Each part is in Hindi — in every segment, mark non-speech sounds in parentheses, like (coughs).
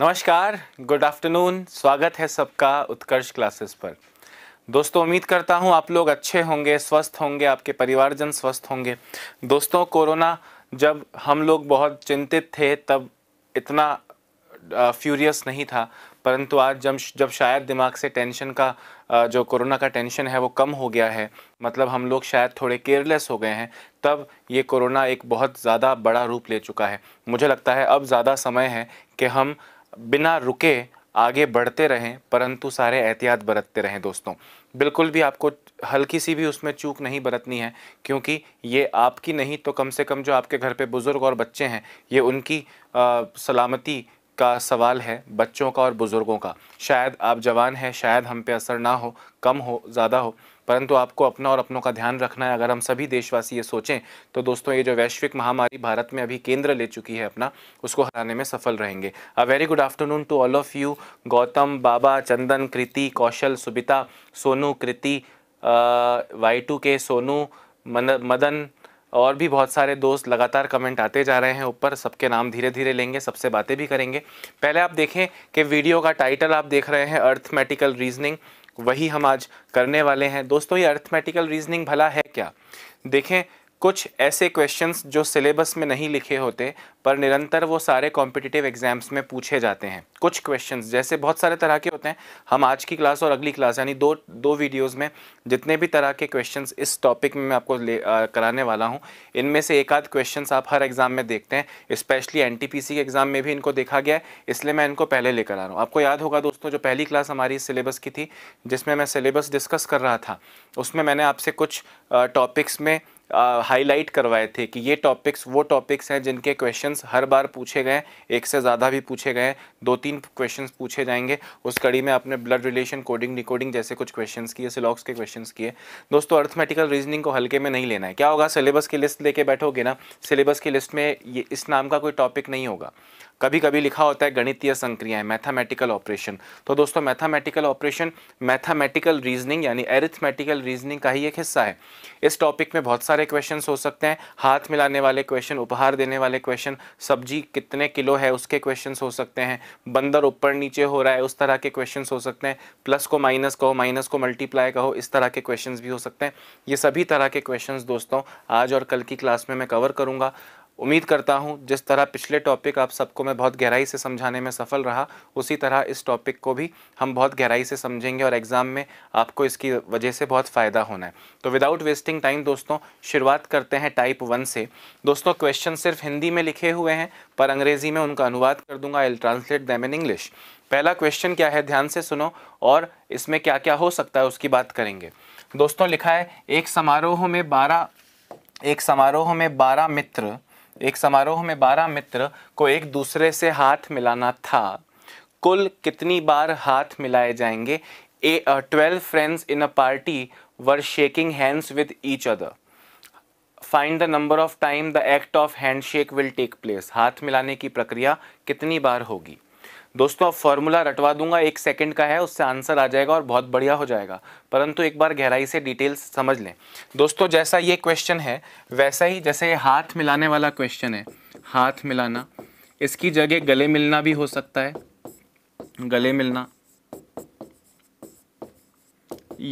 नमस्कार गुड आफ्टरनून स्वागत है सबका उत्कर्ष क्लासेस पर दोस्तों उम्मीद करता हूँ आप लोग अच्छे होंगे स्वस्थ होंगे आपके परिवारजन स्वस्थ होंगे दोस्तों कोरोना जब हम लोग बहुत चिंतित थे तब इतना फ्यूरियस नहीं था परंतु आज जब जब शायद दिमाग से टेंशन का जो कोरोना का टेंशन है वो कम हो गया है मतलब हम लोग शायद थोड़े केयरलेस हो गए हैं तब ये कोरोना एक बहुत ज़्यादा बड़ा रूप ले चुका है मुझे लगता है अब ज़्यादा समय है कि हम बिना रुके आगे बढ़ते रहें परंतु सारे एहतियात बरतते रहें दोस्तों बिल्कुल भी आपको हल्की सी भी उसमें चूक नहीं बरतनी है क्योंकि ये आपकी नहीं तो कम से कम जो आपके घर पे बुज़ुर्ग और बच्चे हैं ये उनकी आ, सलामती का सवाल है बच्चों का और बुज़ुर्गों का शायद आप जवान हैं शायद हम पे असर ना हो कम हो ज़्यादा हो परंतु आपको अपना और अपनों का ध्यान रखना है अगर हम सभी देशवासी ये सोचें तो दोस्तों ये जो वैश्विक महामारी भारत में अभी केंद्र ले चुकी है अपना उसको हराने में सफल रहेंगे a very good afternoon to all of you Gautam Baba Chandan Kriti Kaushal Subita Sonu Kriti Y two K Sonu Madan और भी बहुत सारे दोस्त लगातार कमेंट आते जा रहे हैं ऊपर सबके नाम धीरे धीरे लेंगे सबसे बातें भी करेंगे पहले आप देखें कि वीडियो का टाइटल आप देख रहे हैं अर्थमेटिकल रीजनिंग वही हम आज करने वाले हैं दोस्तों ये अर्थमेटिकल रीजनिंग भला है क्या देखें कुछ ऐसे क्वेश्चंस जो सिलेबस में नहीं लिखे होते पर निरंतर वो सारे कॉम्पिटिटिव एग्जाम्स में पूछे जाते हैं कुछ क्वेश्चंस जैसे बहुत सारे तरह के होते हैं हम आज की क्लास और अगली क्लास यानी दो दो वीडियोस में जितने भी तरह के क्वेश्चंस इस टॉपिक में मैं आपको ले आ, कराने वाला हूँ इनमें से एक आध क्वेश्चन आप हर एग्ज़ाम में देखते हैं स्पेशली एन के एग्ज़ाम में भी इनको देखा गया है इसलिए मैं इनको पहले लेकर आ रहा हूँ आपको याद होगा दोस्तों जो पहली क्लास हमारी सिलेबस की थी जिसमें मैं सिलेबस डिस्कस कर रहा था उसमें मैंने आपसे कुछ टॉपिक्स में हाईलाइट करवाए थे कि ये टॉपिक्स वो टॉपिक्स हैं जिनके क्वेश्चंस हर बार पूछे गए एक से ज़्यादा भी पूछे गए दो तीन क्वेश्चंस पूछे जाएंगे उस कड़ी में आपने ब्लड रिलेशन कोडिंग डिकोडिंग जैसे कुछ क्वेश्चन किए सिलॉक्स के क्वेश्चन किए दोस्तों अर्थमेटिकल रीजनिंग को हल्के में नहीं लेना है क्या होगा सिलेबस की लिस्ट लेके बैठोगे ना सिलेबस की लिस्ट में ये इस नाम का कोई टॉपिक नहीं होगा कभी कभी लिखा होता है गणितीय संक्रियाएं मैथमेटिकल ऑपरेशन तो दोस्तों मैथमेटिकल ऑपरेशन मैथमेटिकल रीजनिंग यानी एरिथमेटिकल रीजनिंग का ही एक हिस्सा है इस टॉपिक में बहुत सारे क्वेश्चन हो सकते हैं हाथ मिलाने वाले क्वेश्चन उपहार देने वाले क्वेश्चन सब्जी कितने किलो है उसके क्वेश्चन हो सकते हैं बंदर ऊपर नीचे हो रहा है उस तरह के क्वेश्चन हो सकते हैं प्लस को माइनस कहो माइनस को मल्टीप्लाई कहो इस तरह के क्वेश्चन भी हो सकते हैं ये सभी तरह के क्वेश्चन दोस्तों आज और कल की क्लास में मैं कवर करूँगा उम्मीद करता हूँ जिस तरह पिछले टॉपिक आप सबको मैं बहुत गहराई से समझाने में सफल रहा उसी तरह इस टॉपिक को भी हम बहुत गहराई से समझेंगे और एग्ज़ाम में आपको इसकी वजह से बहुत फ़ायदा होना है तो विदाउट वेस्टिंग टाइम दोस्तों शुरुआत करते हैं टाइप वन से दोस्तों क्वेश्चन सिर्फ हिंदी में लिखे हुए हैं पर अंग्रेज़ी में उनका अनुवाद कर दूंगा I translate them in English पहला क्वेश्चन क्या है ध्यान से सुनो और इसमें क्या क्या हो सकता है उसकी बात करेंगे दोस्तों लिखा है एक समारोह में बारह एक समारोह में बारह मित्र एक समारोह में बारह मित्र को एक दूसरे से हाथ मिलाना था कुल कितनी बार हाथ मिलाए जाएंगे a twelve friends in a party were shaking hands with each other find the number of time the act of handshake will take place हाथ मिलाने की प्रक्रिया कितनी बार होगी दोस्तों अब फॉर्मूला रटवा दूंगा एक सेकंड का है उससे आंसर आ जाएगा और बहुत बढ़िया हो जाएगा परंतु एक बार गहराई से डिटेल्स समझ लें दोस्तों जैसा ये क्वेश्चन है वैसा ही जैसे हाथ मिलाने वाला क्वेश्चन है हाथ मिलाना इसकी जगह गले मिलना भी हो सकता है गले मिलना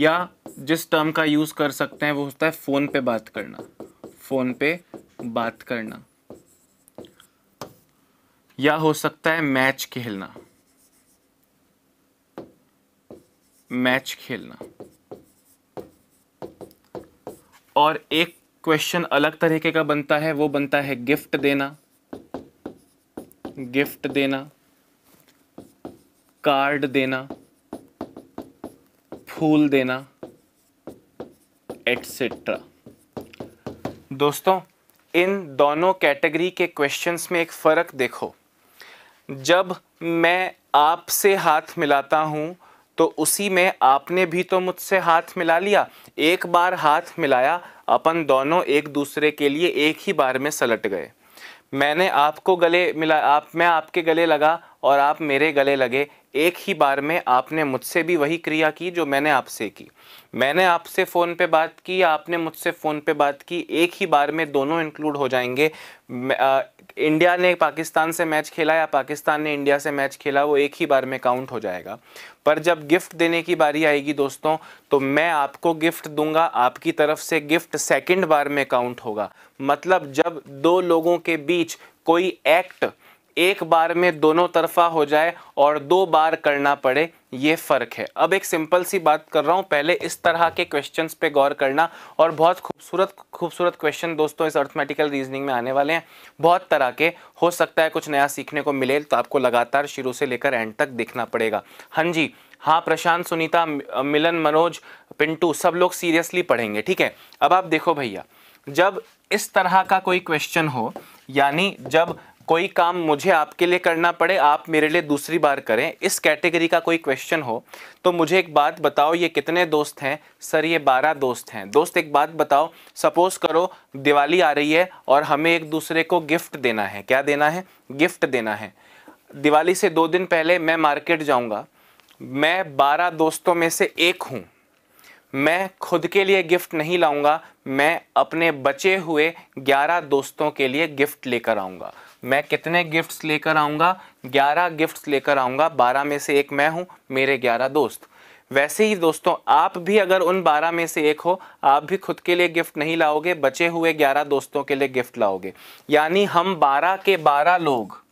या जिस टर्म का यूज़ कर सकते हैं वो होता है फ़ोन पे बात करना फ़ोन पे बात करना या हो सकता है मैच खेलना मैच खेलना और एक क्वेश्चन अलग तरीके का बनता है वो बनता है गिफ्ट देना गिफ्ट देना कार्ड देना फूल देना एट्सेट्रा दोस्तों इन दोनों कैटेगरी के क्वेश्चंस में एक फ़र्क देखो जब मैं आपसे हाथ मिलाता हूँ तो उसी में आपने भी तो मुझसे हाथ मिला लिया एक बार हाथ मिलाया अपन दोनों एक दूसरे के लिए एक ही बार में सलट गए मैंने आपको गले मिला आप मैं आपके गले लगा और आप मेरे गले लगे एक ही बार में आपने मुझसे भी वही क्रिया की जो मैंने आपसे की मैंने आपसे फ़ोन पे बात की या आपने मुझसे फ़ोन पे बात की एक ही बार में दोनों इंक्लूड हो जाएंगे इंडिया ने पाकिस्तान से मैच खेला या पाकिस्तान ने इंडिया से मैच खेला वो एक ही बार में काउंट हो जाएगा पर जब गिफ्ट देने की बारी आएगी दोस्तों तो मैं आपको गिफ्ट दूंगा आपकी तरफ से गिफ्ट सेकेंड बार में काउंट होगा मतलब जब दो लोगों के बीच कोई एक्ट एक बार में दोनों तरफा हो जाए और दो बार करना पड़े ये फ़र्क है अब एक सिंपल सी बात कर रहा हूँ पहले इस तरह के क्वेश्चंस पे गौर करना और बहुत खूबसूरत खूबसूरत क्वेश्चन दोस्तों इस अर्थमेटिकल रीजनिंग में आने वाले हैं बहुत तरह के हो सकता है कुछ नया सीखने को मिले तो आपको लगातार शुरू से लेकर एंड तक देखना पड़ेगा हाँ जी हाँ प्रशांत सुनीता मिलन मनोज पिंटू सब लोग सीरियसली पढ़ेंगे ठीक है अब आप देखो भैया जब इस तरह का कोई क्वेश्चन हो यानी जब कोई काम मुझे आपके लिए करना पड़े आप मेरे लिए दूसरी बार करें इस कैटेगरी का कोई क्वेश्चन हो तो मुझे एक बात बताओ ये कितने दोस्त हैं सर ये बारह दोस्त हैं दोस्त एक बात बताओ सपोज़ करो दिवाली आ रही है और हमें एक दूसरे को गिफ्ट देना है क्या देना है गिफ्ट देना है दिवाली से दो दिन पहले मैं मार्केट जाऊँगा मैं बारह दोस्तों में से एक हूँ मैं खुद के लिए गिफ्ट नहीं लाऊंगा मैं अपने बचे हुए ग्यारह दोस्तों के लिए गिफ्ट लेकर आऊँगा मैं कितने गिफ्ट्स लेकर आऊँगा ग्यारह गिफ्ट्स लेकर आऊँगा बारह में से एक मैं हूँ मेरे ग्यारह दोस्त वैसे ही दोस्तों आप भी अगर उन बारह में से एक हो आप भी खुद के लिए गिफ्ट नहीं लाओगे बचे हुए ग्यारह दोस्तों के लिए गिफ्ट लाओगे यानी हम बारह के बारह लोग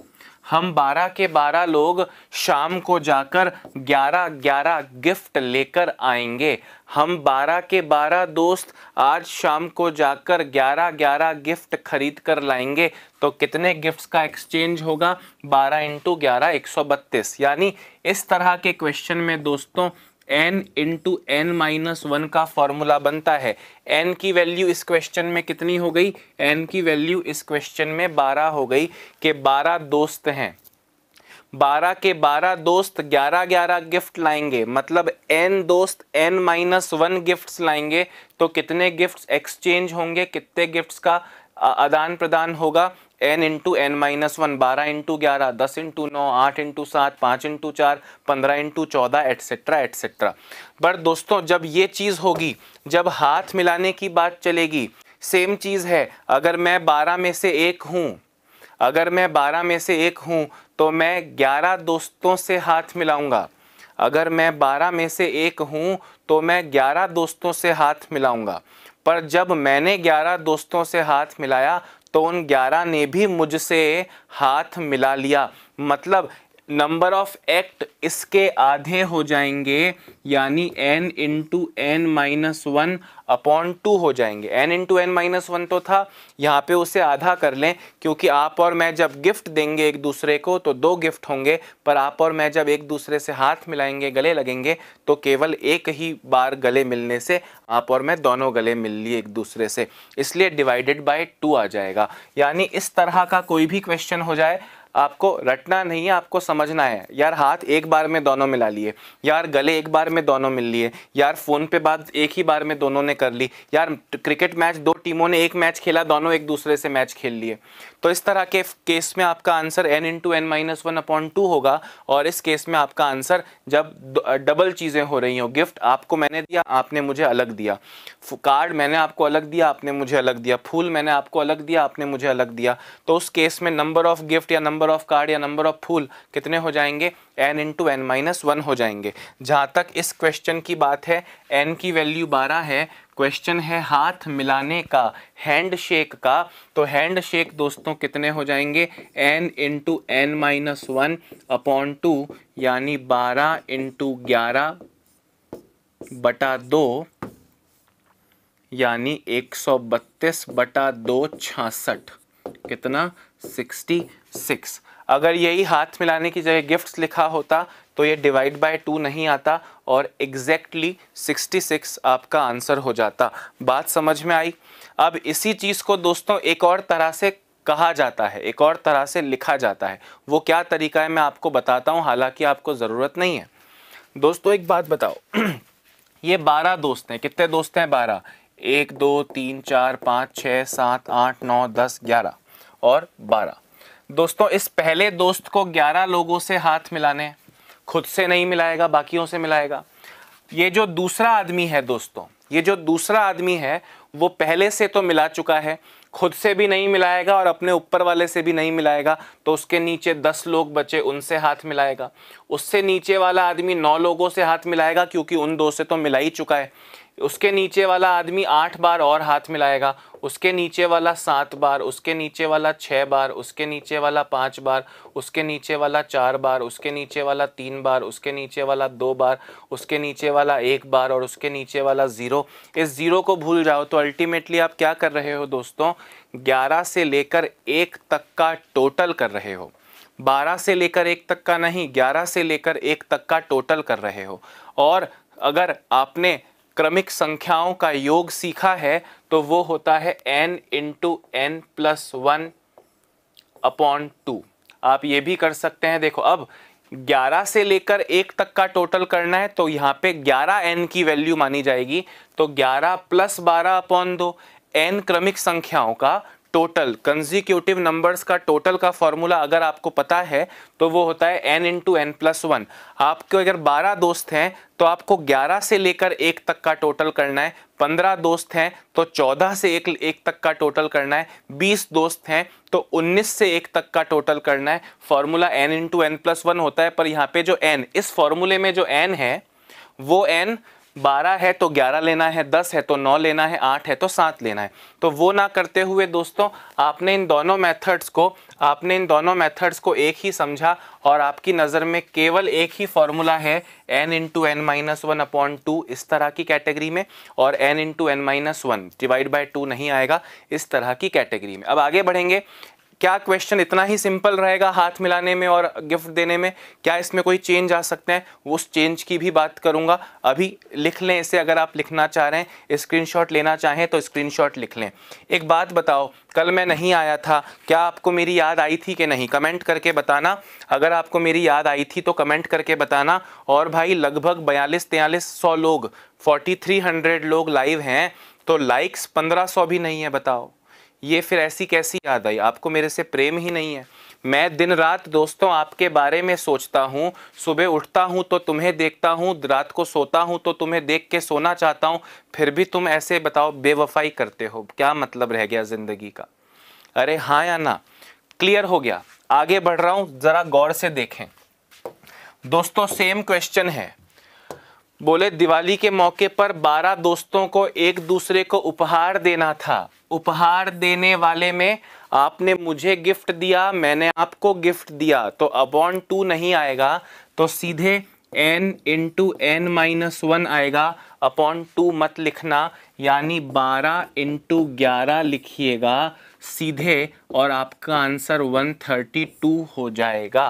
हम बारह के बारह लोग शाम को जाकर ग्यारह ग्यारह गिफ्ट लेकर आएंगे हम बारह के बारह दोस्त आज शाम को जाकर ग्यारह ग्यारह गिफ्ट खरीद कर लाएंगे तो कितने गिफ्ट्स का एक्सचेंज होगा बारह इंटू ग्यारह एक सौ बत्तीस यानी इस तरह के क्वेश्चन में दोस्तों n into n minus one का फॉर्मूला बनता है एन की वैल्यू इस क्वेश्चन में कितनी हो गई एन की वैल्यू इस क्वेश्चन में बारह हो गई कि बारह दोस्त हैं बारह के बारह दोस्त ग्यारह ग्यारह गिफ्ट लाएंगे मतलब एन दोस्त एन माइनस वन गिफ्ट लाएंगे तो कितने गिफ्ट्स एक्सचेंज होंगे कितने गिफ्ट्स का आदान प्रदान होगा n into n minus one बारह इंटू ग्यारह दस इंटू नौ आठ इंटू सात पाँच इंटू चार पंद्रह इंटू चौदह एट्सेट्रा एट्सेट्रा बट दोस्तों जब ये चीज़ होगी जब हाथ मिलाने की बात चलेगी सेम चीज़ है अगर मैं बारह में से एक हूँ अगर मैं बारह में से एक हूँ तो मैं ग्यारह दोस्तों से हाथ मिलाऊँगा अगर मैं बारह में से एक हूँ तो मैं ग्यारह दोस्तों से हाथ मिलाऊँगा पर जब मैंने ग्यारह दोस्तों से हाथ मिलाया तो उन ग्यारह ने भी मुझसे हाथ मिला लिया मतलब नंबर ऑफ एक्ट इसके आधे हो जाएंगे यानी n into n minus one upon two हो जाएंगे n into n minus one तो था यहाँ पे उसे आधा कर लें क्योंकि आप और मैं जब गिफ्ट देंगे एक दूसरे को तो दो गिफ्ट होंगे पर आप और मैं जब एक दूसरे से हाथ मिलाएंगे गले लगेंगे तो केवल एक ही बार गले मिलने से आप और मैं दोनों गले मिल लिए एक दूसरे से इसलिए डिवाइडेड बाई टू आ जाएगा यानी इस तरह का कोई भी क्वेश्चन हो जाए आपको रटना नहीं है आपको समझना है यार हाथ एक बार में दोनों मिला लिए यार गले एक बार में दोनों मिल लिए यार फ़ोन पे बात एक ही बार में दोनों ने कर ली यार क्रिकेट मैच दो टीमों ने एक मैच खेला दोनों एक दूसरे से मैच खेल लिए तो इस तरह के केस में आपका answer n into n minus one upon two होगा और इस केस में आपका आंसर जब डबल चीज़ें हो रही हों गिफ्ट आपको मैंने दिया आपने मुझे अलग दिया कार्ड मैंने आपको अलग दिया आपने मुझे अलग दिया फूल मैंने आपको अलग दिया आपने मुझे अलग दिया तो उस केस में नंबर ऑफ गिफ्ट या नंबर नंबर ऑफ कार्ड या नंबर ऑफ फूल कितने हो जाएंगे n into n minus one हो जाएंगे जहाँ तक इस क्वेश्चन की बात है एन की वैल्यू बारह है क्वेश्चन है हाथ मिलाने का हैंड शेक का तो हैंड शेक दोस्तों कितने हो जाएंगे n into n minus one upon two यानी बारह इंटू ग्यारह बटा दो यानी एक सौ बत्तीस बटा दो छियासठ कितना 66 अगर यही हाथ मिलाने की जगह गिफ्ट्स लिखा होता तो ये डिवाइड बाय टू नहीं आता और एग्जैक्टली exactly 66 आपका आंसर हो जाता बात समझ में आई अब इसी चीज़ को दोस्तों एक और तरह से कहा जाता है एक और तरह से लिखा जाता है वो क्या तरीका है मैं आपको बताता हूँ हालांकि आपको ज़रूरत नहीं है दोस्तों एक बात बताओ (clears throat) ये बारह दोस्त हैं कितने दोस्त हैं बारह एक दो तीन चार पाँच छः सात आठ नौ दस ग्यारह और बारह दोस्तों इस पहले दोस्त को ग्यारह लोगों से हाथ मिलाने खुद से नहीं मिलाएगा बाकियों से मिलाएगा ये जो दूसरा आदमी है दोस्तों ये जो दूसरा आदमी है वो पहले से तो मिला चुका है खुद से भी नहीं मिलाएगा और अपने ऊपर वाले से भी नहीं मिलाएगा तो उसके नीचे दस लोग बचे उनसे हाथ मिलाएगा उससे नीचे वाला आदमी नौ लोगों से हाथ मिलाएगा क्योंकि उन दो से तो मिला ही चुका है उसके नीचे वाला आदमी आठ बार और हाथ मिलाएगा उसके नीचे वाला सात बार उसके नीचे वाला छः बार उसके नीचे वाला पाँच बार उसके नीचे वाला चार बार उसके नीचे वाला तीन बार उसके नीचे वाला दो बार उसके नीचे वाला एक बार और उसके नीचे वाला ज़ीरो इस ज़ीरो को भूल जाओ तो अल्टीमेटली आप क्या कर रहे हो दोस्तों ग्यारह से लेकर एक तक का टोटल कर रहे हो बारह से लेकर एक तक का नहीं ग्यारह से लेकर एक तक का टोटल कर रहे हो और अगर आपने क्रमिक संख्याओं का योग सीखा है तो वो होता है n into n plus one upon two आप ये भी कर सकते हैं देखो अब 11 से लेकर एक तक का टोटल करना है तो यहाँ पे 11 एन की वैल्यू मानी जाएगी तो 11 प्लस बारह अपॉन दो एन क्रमिक संख्याओं का टोटल कंजिक्यूटिव नंबर्स का टोटल का फॉर्मूला अगर आपको पता है तो वो होता है n into n plus one आपके अगर बारह दोस्त हैं तो आपको ग्यारह से लेकर एक तक का टोटल करना है पंद्रह दोस्त हैं तो चौदह से एक एक तक का टोटल करना है बीस दोस्त हैं तो उन्नीस से एक तक का टोटल करना है formula n into n plus one होता है पर यहाँ पे जो एन इस फॉर्मूले में जो एन है वो एन बारह है तो ग्यारह लेना है दस है तो नौ लेना है आठ है तो सात लेना है तो वो ना करते हुए दोस्तों आपने इन दोनों मेथड्स को आपने इन दोनों मेथड्स को एक ही समझा और आपकी नज़र में केवल एक ही फॉर्मूला है n into n minus one upon two इस तरह की कैटेगरी में और n into n minus one divide by two नहीं आएगा इस तरह की कैटेगरी में अब आगे बढ़ेंगे क्या क्वेश्चन इतना ही सिंपल रहेगा हाथ मिलाने में और गिफ्ट देने में क्या इसमें कोई चेंज आ सकते हैं उस चेंज की भी बात करूंगा अभी लिख लें इसे अगर आप लिखना चाह रहे हैं स्क्रीनशॉट लेना चाहें तो स्क्रीनशॉट लिख लें एक बात बताओ कल मैं नहीं आया था क्या आपको मेरी याद आई थी कि नहीं कमेंट करके बताना अगर आपको मेरी याद आई थी तो कमेंट करके बताना और भाई लगभग बयालीस तेयालीस सौ लोग फोर्टी थ्री हंड्रेड लोग लाइव हैं तो लाइक्स पंद्रह सौ भी नहीं है बताओ ये फिर ऐसी कैसी याद आई आपको मेरे से प्रेम ही नहीं है मैं दिन रात दोस्तों आपके बारे में सोचता हूँ सुबह उठता हूँ तो तुम्हें देखता हूँ रात को सोता हूँ तो तुम्हें देख के सोना चाहता हूँ फिर भी तुम ऐसे बताओ बेवफाई करते हो क्या मतलब रह गया ज़िंदगी का अरे हाँ या ना क्लियर हो गया आगे बढ़ रहा हूँ ज़रा गौर से देखें दोस्तों सेम क्वेश्चन है बोले दिवाली के मौके पर बारह दोस्तों को एक दूसरे को उपहार देना था उपहार देने वाले में आपने मुझे गिफ्ट दिया मैंने आपको गिफ्ट दिया तो अपॉन टू नहीं आएगा तो सीधे n into n minus one आएगा अपॉन टू मत लिखना यानी बारह इंटू ग्यारह लिखिएगा सीधे और आपका आंसर वन थर्टी टू हो जाएगा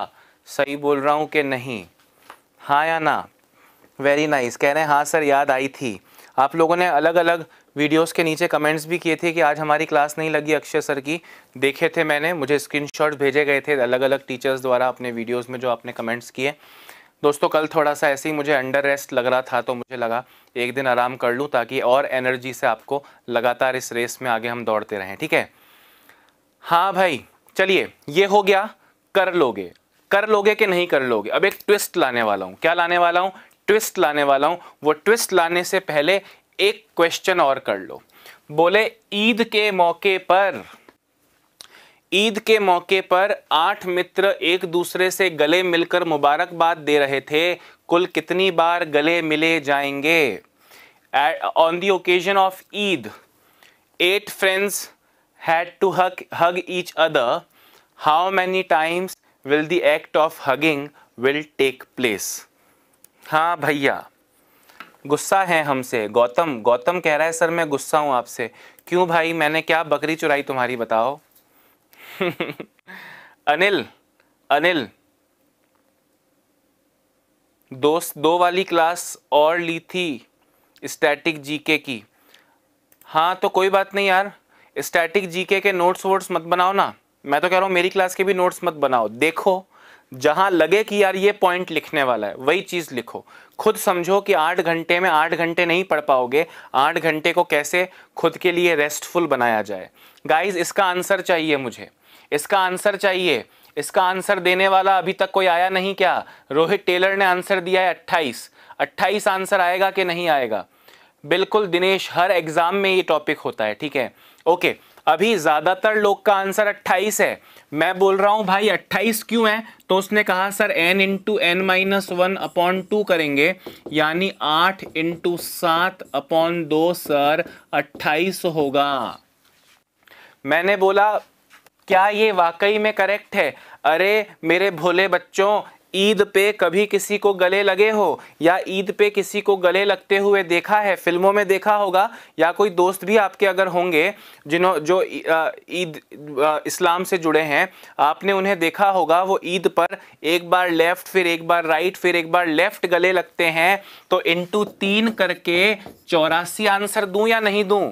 सही बोल रहा हूँ कि नहीं हाँ या ना वेरी नाइस nice. कह रहे हैं हाँ सर याद आई थी आप लोगों ने अलग अलग वीडियोस के नीचे कमेंट्स भी किए थे कि आज हमारी क्लास नहीं लगी अक्षय सर की देखे थे मैंने मुझे स्क्रीनशॉट भेजे गए थे अलग अलग टीचर्स द्वारा अपने वीडियोस में जो आपने कमेंट्स किए दोस्तों कल थोड़ा सा ऐसे ही मुझे अंडर रेस्ट लग रहा था तो मुझे लगा एक दिन आराम कर लूँ ताकि और एनर्जी से आपको लगातार इस रेस में आगे हम दौड़ते रहें ठीक है हाँ भाई चलिए ये हो गया कर लोगे कर लोगे कि नहीं कर लोगे अब एक ट्विस्ट लाने वाला हूँ क्या लाने वाला हूँ ट्विस्ट लाने वाला हूँ वो ट्विस्ट लाने से पहले एक क्वेश्चन और कर लो बोले ईद के मौके पर ईद के मौके पर आठ मित्र एक दूसरे से गले मिलकर मुबारकबाद दे रहे थे कुल कितनी बार गले मिले जाएंगे on the occasion of Eid eight friends had to hug hug each other how many times will the act of hugging will take place हाँ भैया गुस्सा है हमसे गौतम गौतम कह रहा है सर मैं गुस्सा हूँ आपसे क्यों भाई मैंने क्या बकरी चुराई तुम्हारी बताओ (laughs) अनिल अनिल दोस्त दो वाली क्लास और ली थी स्टैटिक जीके की हाँ तो कोई बात नहीं यार स्टैटिक जीके के नोट्स वोट्स मत बनाओ ना मैं तो कह रहा हूँ मेरी क्लास के भी नोट्स मत बनाओ देखो जहां लगे कि यार ये पॉइंट लिखने वाला है वही चीज़ लिखो खुद समझो कि आठ घंटे में आठ घंटे नहीं पढ़ पाओगे आठ घंटे को कैसे खुद के लिए रेस्टफुल बनाया जाए गाइज इसका आंसर चाहिए मुझे इसका आंसर चाहिए इसका आंसर देने वाला अभी तक कोई आया नहीं क्या रोहित टेलर ने आंसर दिया है अट्ठाईस अट्ठाईस आंसर आएगा कि नहीं आएगा बिल्कुल दिनेश हर एग्ज़ाम में ये टॉपिक होता है ठीक है ओके अभी ज़्यादातर लोग का आंसर 28 है मैं बोल रहा हूँ भाई 28 क्यों है तो उसने कहा sir n into n minus one upon two करेंगे यानी 8 इंटू सात अपॉन दो सर 28 होगा मैंने बोला क्या ये वाकई में करेक्ट है अरे मेरे भोले बच्चों ईद पे कभी किसी को गले लगे हो या ईद पे किसी को गले लगते हुए देखा है फिल्मों में देखा होगा या कोई दोस्त भी आपके अगर होंगे जिन्हों जो ईद इस्लाम से जुड़े हैं आपने उन्हें देखा होगा वो ईद पर एक बार लेफ्ट फिर एक बार राइट फिर एक बार लेफ्ट गले लगते हैं तो इंटू तीन करके चौरासी आंसर दूं या नहीं दूं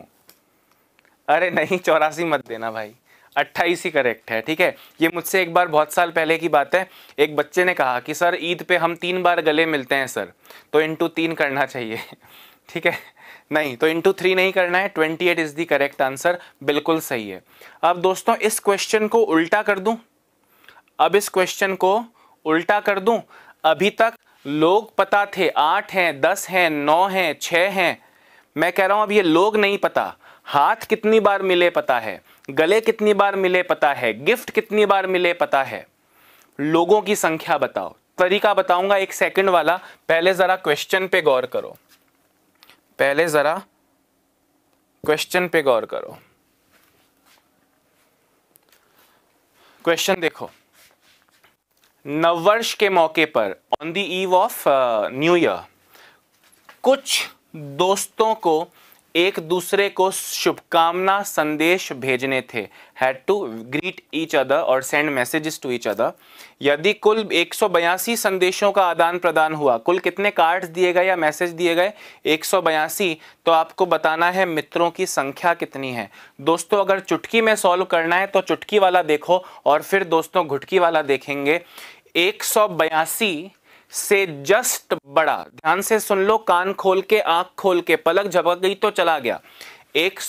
अरे नहीं चौरासी मत देना भाई अट्ठाईस ही करेक्ट है ठीक है ये मुझसे एक बार बहुत साल पहले की बात है एक बच्चे ने कहा कि सर ईद पे हम तीन बार गले मिलते हैं सर तो इंटू तीन करना चाहिए (laughs) ठीक है नहीं तो इंटू थ्री नहीं करना है twenty eight is the correct answer बिल्कुल सही है अब दोस्तों इस क्वेश्चन को उल्टा कर दूँ अब इस क्वेश्चन को उल्टा कर दूँ अभी तक लोग पता थे आठ हैं दस हैं नौ हैं छः हैं मैं कह रहा हूँ अब ये लोग नहीं पता हाथ कितनी बार मिले पता है गले कितनी बार मिले पता है गिफ्ट कितनी बार मिले पता है लोगों की संख्या बताओ तरीका बताऊंगा एक सेकंड वाला पहले ज़रा क्वेश्चन पे गौर करो पहले ज़रा क्वेश्चन पे गौर करो क्वेश्चन देखो नववर्ष के मौके पर on the eve of new year कुछ दोस्तों को एक दूसरे को शुभकामना संदेश भेजने थे had to greet each other और send messages to each other यदि कुल एक संदेशों का आदान प्रदान हुआ कुल कितने कार्ड्स दिए गए या मैसेज दिए गए एक तो आपको बताना है मित्रों की संख्या कितनी है दोस्तों अगर चुटकी में सॉल्व करना है तो चुटकी वाला देखो और फिर दोस्तों घुटकी वाला देखेंगे एक से जस्ट बड़ा ध्यान से सुन लो कान खोल के आंख खोल के पलक झपक गई तो चला गया एक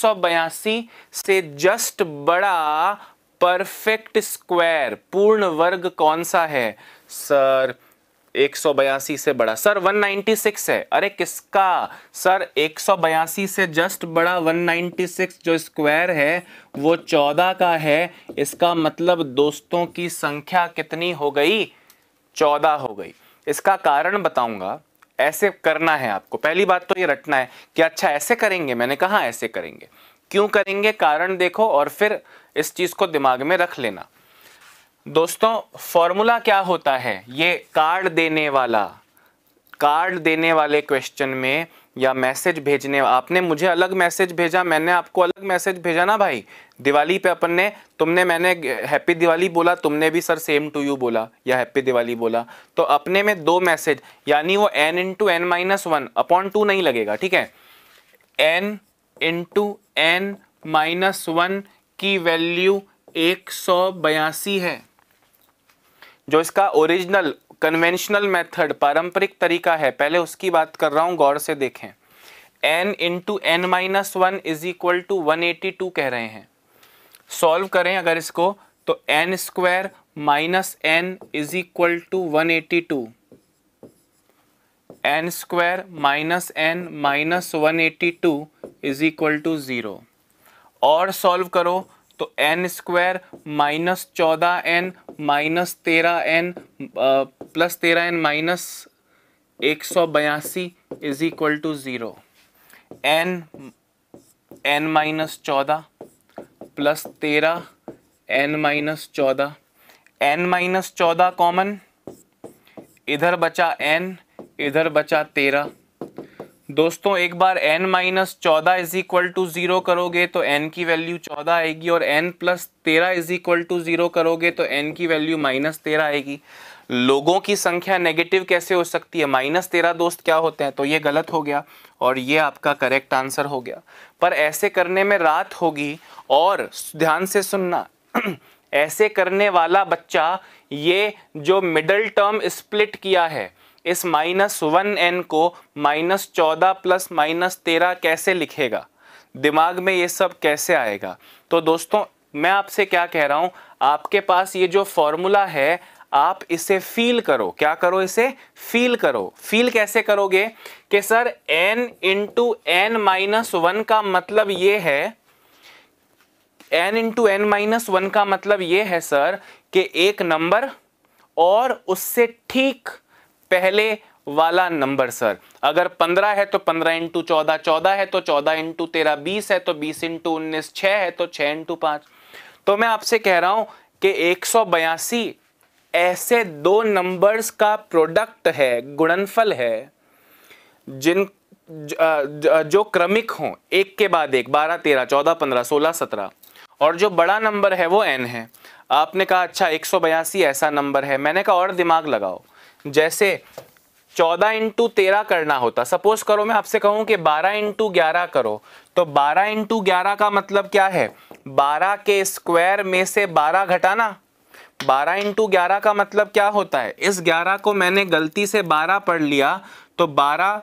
से जस्ट बड़ा परफेक्ट स्क्वायर पूर्ण वर्ग कौन सा है सर एक से बड़ा सर 196 है अरे किसका सर एक से जस्ट बड़ा 196 जो स्क्वायर है वो 14 का है इसका मतलब दोस्तों की संख्या कितनी हो गई 14 हो गई इसका कारण बताऊंगा ऐसे करना है आपको पहली बात तो ये रटना है कि अच्छा ऐसे करेंगे मैंने कहा ऐसे करेंगे क्यों करेंगे कारण देखो और फिर इस चीज़ को दिमाग में रख लेना दोस्तों फॉर्मूला क्या होता है ये कार्ड देने वाला कार्ड देने वाले क्वेश्चन में या मैसेज भेजने आपने मुझे अलग मैसेज भेजा मैंने आपको अलग मैसेज भेजा ना भाई दिवाली पे अपन ने तुमने मैंने हैप्पी दिवाली बोला तुमने भी सर सेम टू यू बोला या हैप्पी दिवाली बोला तो अपने में दो मैसेज यानी वो n into n minus one upon two नहीं लगेगा ठीक है n into n minus one की वैल्यू एक सौ बयासी है जो इसका ओरिजिनल कन्वेंशनल मेथड पारंपरिक तरीका है पहले उसकी बात कर रहा हूँ गौर से देखें n into n minus one is equal to one eighty two कह रहे हैं सॉल्व करें अगर इसको तो n square minus n is equal to one eighty two n square minus n minus one eighty two is equal to zero और सॉल्व करो तो एन स्क्वायर माइनस चौदह एन माइनस तेरह एन प्लस तेरह एन माइनस एक सौ बयासी is equal to zero n N minus चौदह प्लस तेरह एन माइनस चौदह एन माइनस चौदह कॉमन इधर बचा एन इधर बचा तेरह दोस्तों एक बार n माइनस चौदह इज इक्वल टू ज़ीरो करोगे तो n की वैल्यू चौदह आएगी और n प्लस तेरह इज इक्वल टू ज़ीरो करोगे तो n की वैल्यू माइनस तेरह आएगी लोगों की संख्या नेगेटिव कैसे हो सकती है माइनस तेरह दोस्त क्या होते हैं तो ये गलत हो गया और ये आपका करेक्ट आंसर हो गया पर ऐसे करने में रात होगी और ध्यान से सुनना (clears throat) ऐसे करने वाला बच्चा ये जो मिडल टर्म स्प्लिट किया है इस माइनस वन एन को माइनस चौदह प्लस माइनस तेरह कैसे लिखेगा दिमाग में ये सब कैसे आएगा तो दोस्तों मैं आपसे क्या कह रहा हूँ आपके पास ये जो फॉर्मूला है आप इसे फील करो क्या करो इसे फील करो फील कैसे करोगे कि sir n into n minus one का मतलब ये है n into n minus one का मतलब ये है सर कि एक नंबर और उससे ठीक पहले वाला नंबर सर अगर पंद्रह है तो पंद्रह इंटू चौदह चौदह है तो चौदह इंटू तेरह बीस है तो बीस इंटू उन्नीस छह है तो छह इंटू पांच तो मैं आपसे कह रहा हूं कि एक सौ बयासी ऐसे दो नंबर्स का प्रोडक्ट है गुणनफल है जिन जो क्रमिक हों एक के बाद एक बारह तेरह चौदह पंद्रह सोलह सत्रह और जो बड़ा नंबर है वो एन है आपने कहा अच्छा एक सौ बयासी ऐसा नंबर है मैंने कहा और दिमाग लगाओ जैसे चौदह इंटू तेरह करना होता सपोज करो मैं आपसे कहूँ कि बारह इंटू ग्यारह करो तो बारह इंटू ग्यारह का मतलब क्या है बारह के स्क्वायर में से बारह घटाना 12 इंटू ग्यारह का मतलब क्या होता है इस 11 को मैंने गलती से 12 पढ़ लिया तो 12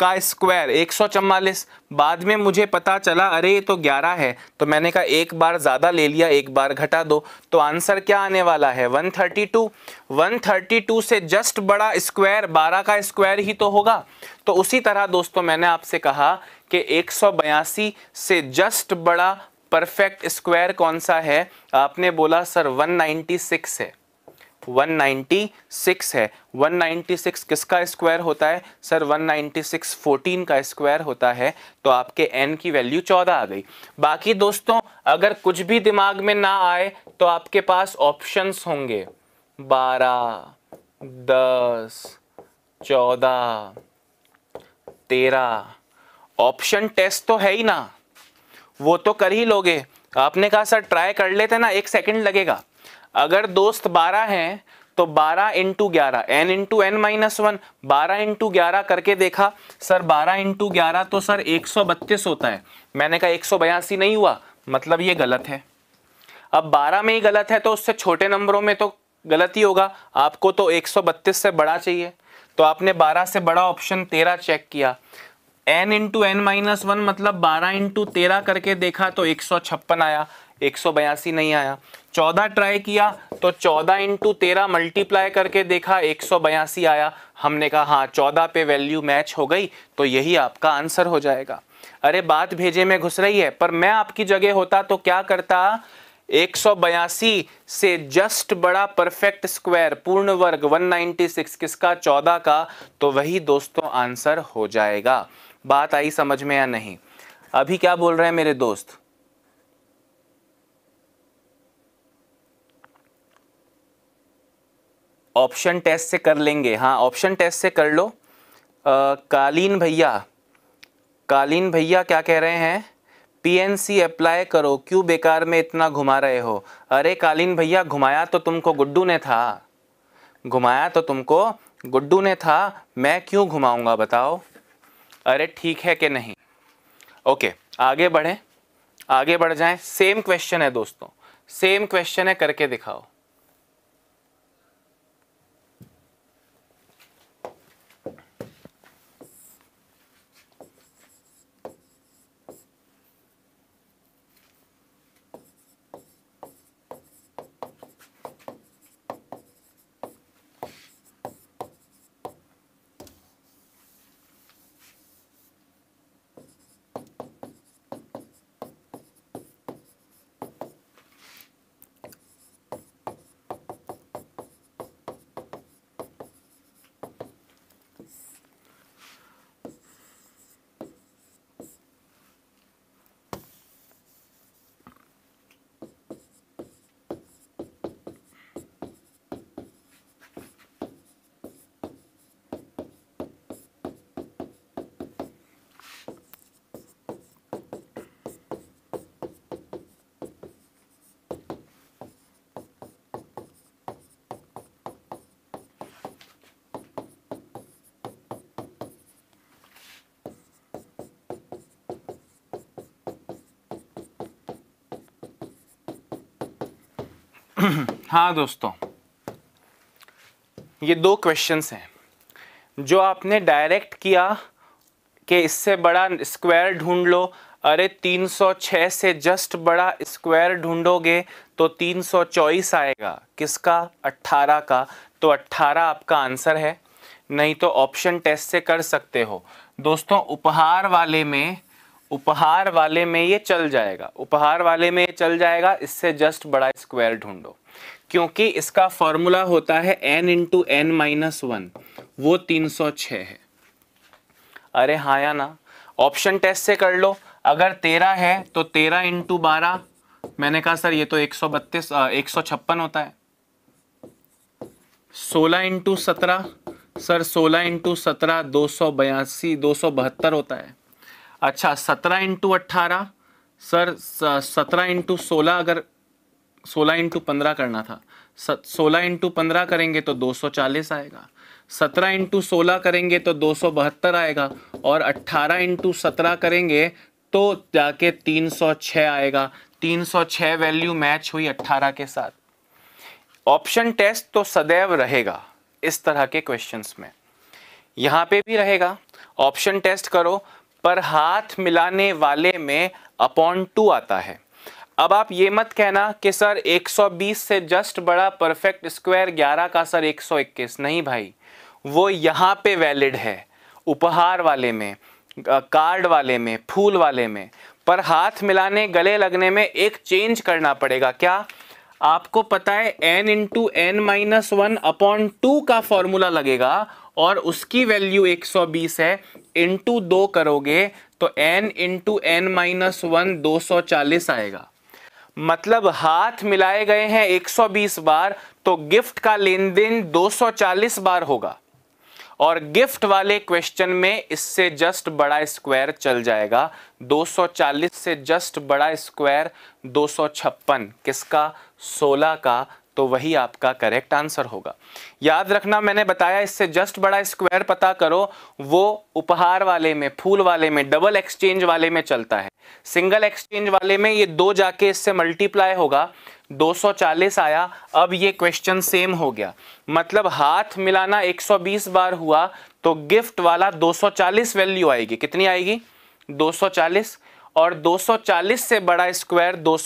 का स्क्वायर एक बाद में मुझे पता चला अरे ये तो 11 है तो मैंने कहा एक बार ज़्यादा ले लिया एक बार घटा दो तो आंसर क्या आने वाला है 132 132 से जस्ट बड़ा स्क्वायर 12 का स्क्वायर ही तो होगा तो उसी तरह दोस्तों मैंने आपसे कहा कि एक से जस्ट बड़ा परफेक्ट स्क्वायर कौन सा है आपने बोला सर 196 है 196 है 196 किसका स्क्वायर होता है सर 196 14 का स्क्वायर होता है तो आपके n की वैल्यू 14 आ गई बाकी दोस्तों अगर कुछ भी दिमाग में ना आए तो आपके पास ऑप्शंस होंगे 12 10 14 तेरा ऑप्शन टेस्ट तो है ही ना वो तो कर ही लोगे आपने कहा सर ट्राई कर लेते ना एक सेकंड लगेगा अगर दोस्त बारह हैं तो 12 इंटू ग्यारह n into n minus one बारह इंटू ग्यारह करके देखा सर 12 इंटू ग्यारह तो सर बत्तीस होता है मैंने कहा एक नहीं हुआ मतलब ये गलत है अब 12 में ही गलत है तो उससे छोटे नंबरों में तो गलत ही होगा आपको तो बत्तीस से बड़ा चाहिए तो आपने 12 से बड़ा ऑप्शन 13 चेक किया n into n minus one मतलब बारह इंटू तेरह करके देखा तो एक सौ छप्पन आया एक सौ बयासी नहीं आया चौदह ट्राई किया तो चौदह इंटू तेरह मल्टीप्लाई करके देखा एक सौ बयासी आया हमने कहा हाँ चौदह पे वैल्यू मैच हो गई तो यही आपका आंसर हो जाएगा अरे बात भेजे में घुस रही है पर मैं आपकी जगह होता तो क्या करता एक सौ बयासी से जस्ट बड़ा परफेक्ट स्क्वायर पूर्ण वर्ग 196 किसका 14 का तो वही दोस्तों आंसर हो जाएगा बात आई समझ में या नहीं अभी क्या बोल रहे हैं मेरे दोस्त ऑप्शन टेस्ट से कर लेंगे हाँ ऑप्शन टेस्ट से कर लो आ, कालीन भैया कालीन भैया क्या कह रहे हैं पीएनसी अप्लाई करो क्यों बेकार में इतना घुमा रहे हो अरे कालीन भैया घुमाया तो तुमको गुड्डू ने था घुमाया तो तुमको गुड्डू ने था मैं क्यों घुमाऊंगा बताओ अरे ठीक है कि नहीं ओके आगे बढ़ें आगे बढ़ जाएं सेम क्वेश्चन है दोस्तों सेम क्वेश्चन है करके दिखाओ (clears throat) हाँ दोस्तों ये दो क्वेश्चंस हैं जो आपने डायरेक्ट किया कि इससे बड़ा स्क्वायर ढूंढ लो अरे 306 से जस्ट बड़ा स्क्वायर ढूंढोगे तो तीन आएगा किसका 18 का तो 18 आपका आंसर है नहीं तो ऑप्शन टेस्ट से कर सकते हो दोस्तों उपहार वाले में उपहार वाले में ये चल जाएगा उपहार वाले में ये चल जाएगा इससे जस्ट बड़ा स्क्वायर ढूंढो क्योंकि इसका फॉर्मूला होता है n into n minus one वो तीन सौ छः है अरे हाँ या ना ऑप्शन टेस्ट से कर लो अगर तेरह है तो तेरह इंटू बारह मैंने कहा सर ये तो एक सौ बत्तीस एक सौ छप्पन होता है सोलह इंटू सत्रह सर सोलह इंटू सत्रह दो सौ बयासी दो सौ बहत्तर होता है अच्छा सत्रह इंटू अट्ठारह सर सत्रह इंटू सोलह अगर सोलह इंटू पंद्रह करना था सोलह इंटू पंद्रह करेंगे तो दो सौ चालीस आएगा सत्रह इंटू सोलह करेंगे तो दो सौ बहत्तर आएगा और अट्ठारह इंटू सत्रह करेंगे तो जाके तीन सौ छः आएगा तीन सौ छः वैल्यू मैच हुई अट्ठारह के साथ ऑप्शन टेस्ट तो सदैव रहेगा इस तरह के क्वेश्चंस में यहाँ पे भी रहेगा ऑप्शन टेस्ट करो पर हाथ मिलाने वाले में अपॉन टू आता है अब आप ये मत कहना कि सर 120 से जस्ट बड़ा परफेक्ट स्क्वायर 11 का सर 121 नहीं भाई वो यहाँ पे वैलिड है उपहार वाले में कार्ड वाले में फूल वाले में पर हाथ मिलाने गले लगने में एक चेंज करना पड़ेगा क्या आपको पता है n into n minus one upon two का फॉर्मूला लगेगा और उसकी वैल्यू 120 है इंटू दो करोगे तो n into n minus one दो आएगा मतलब हाथ मिलाए गए हैं 120 बार तो गिफ्ट का लेन देन 240 बार होगा और गिफ्ट वाले क्वेश्चन में इससे जस्ट बड़ा स्क्वायर चल जाएगा 240 से जस्ट बड़ा स्क्वायर दो किसका 16 का तो वही आपका करेक्ट आंसर होगा याद रखना मैंने बताया इससे जस्ट बड़ा स्क्वायर पता करो वो उपहार वाले में फूल वाले में डबल एक्सचेंज वाले में चलता है सिंगल एक्सचेंज वाले में ये दो जाके इससे मल्टीप्लाई होगा 240 आया अब ये क्वेश्चन सेम हो गया मतलब हाथ मिलाना 120 बार हुआ तो गिफ्ट वाला 240 वैल्यू आएगी कितनी आएगी 240 और 240 से बड़ा स्क्वायर दो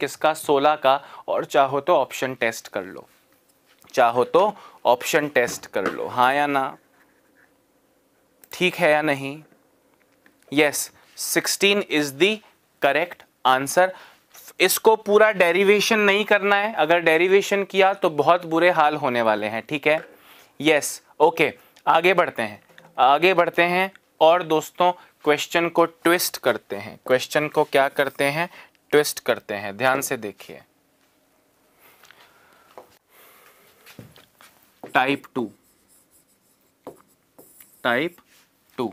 किसका 16 का और चाहो तो ऑप्शन टेस्ट कर लो चाहो तो ऑप्शन टेस्ट कर लो हाँ या ना ठीक है या नहीं yes sixteen is the correct answer इसको पूरा डेरिवेशन नहीं करना है अगर डेरिवेशन किया तो बहुत बुरे हाल होने वाले हैं ठीक है यस yes, ओके okay, आगे बढ़ते हैं आगे बढ़ते हैं और दोस्तों क्वेश्चन को ट्विस्ट करते हैं क्वेश्चन को क्या करते हैं ट्विस्ट करते हैं ध्यान से देखिए टाइप टू टाइप टू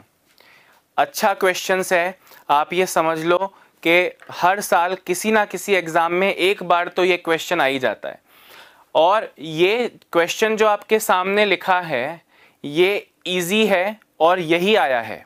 अच्छा क्वेश्चन है आप ये समझ लो कि हर साल किसी ना किसी एग्ज़ाम में एक बार तो ये क्वेश्चन आ ही जाता है और ये क्वेश्चन जो आपके सामने लिखा है ये इजी है और यही आया है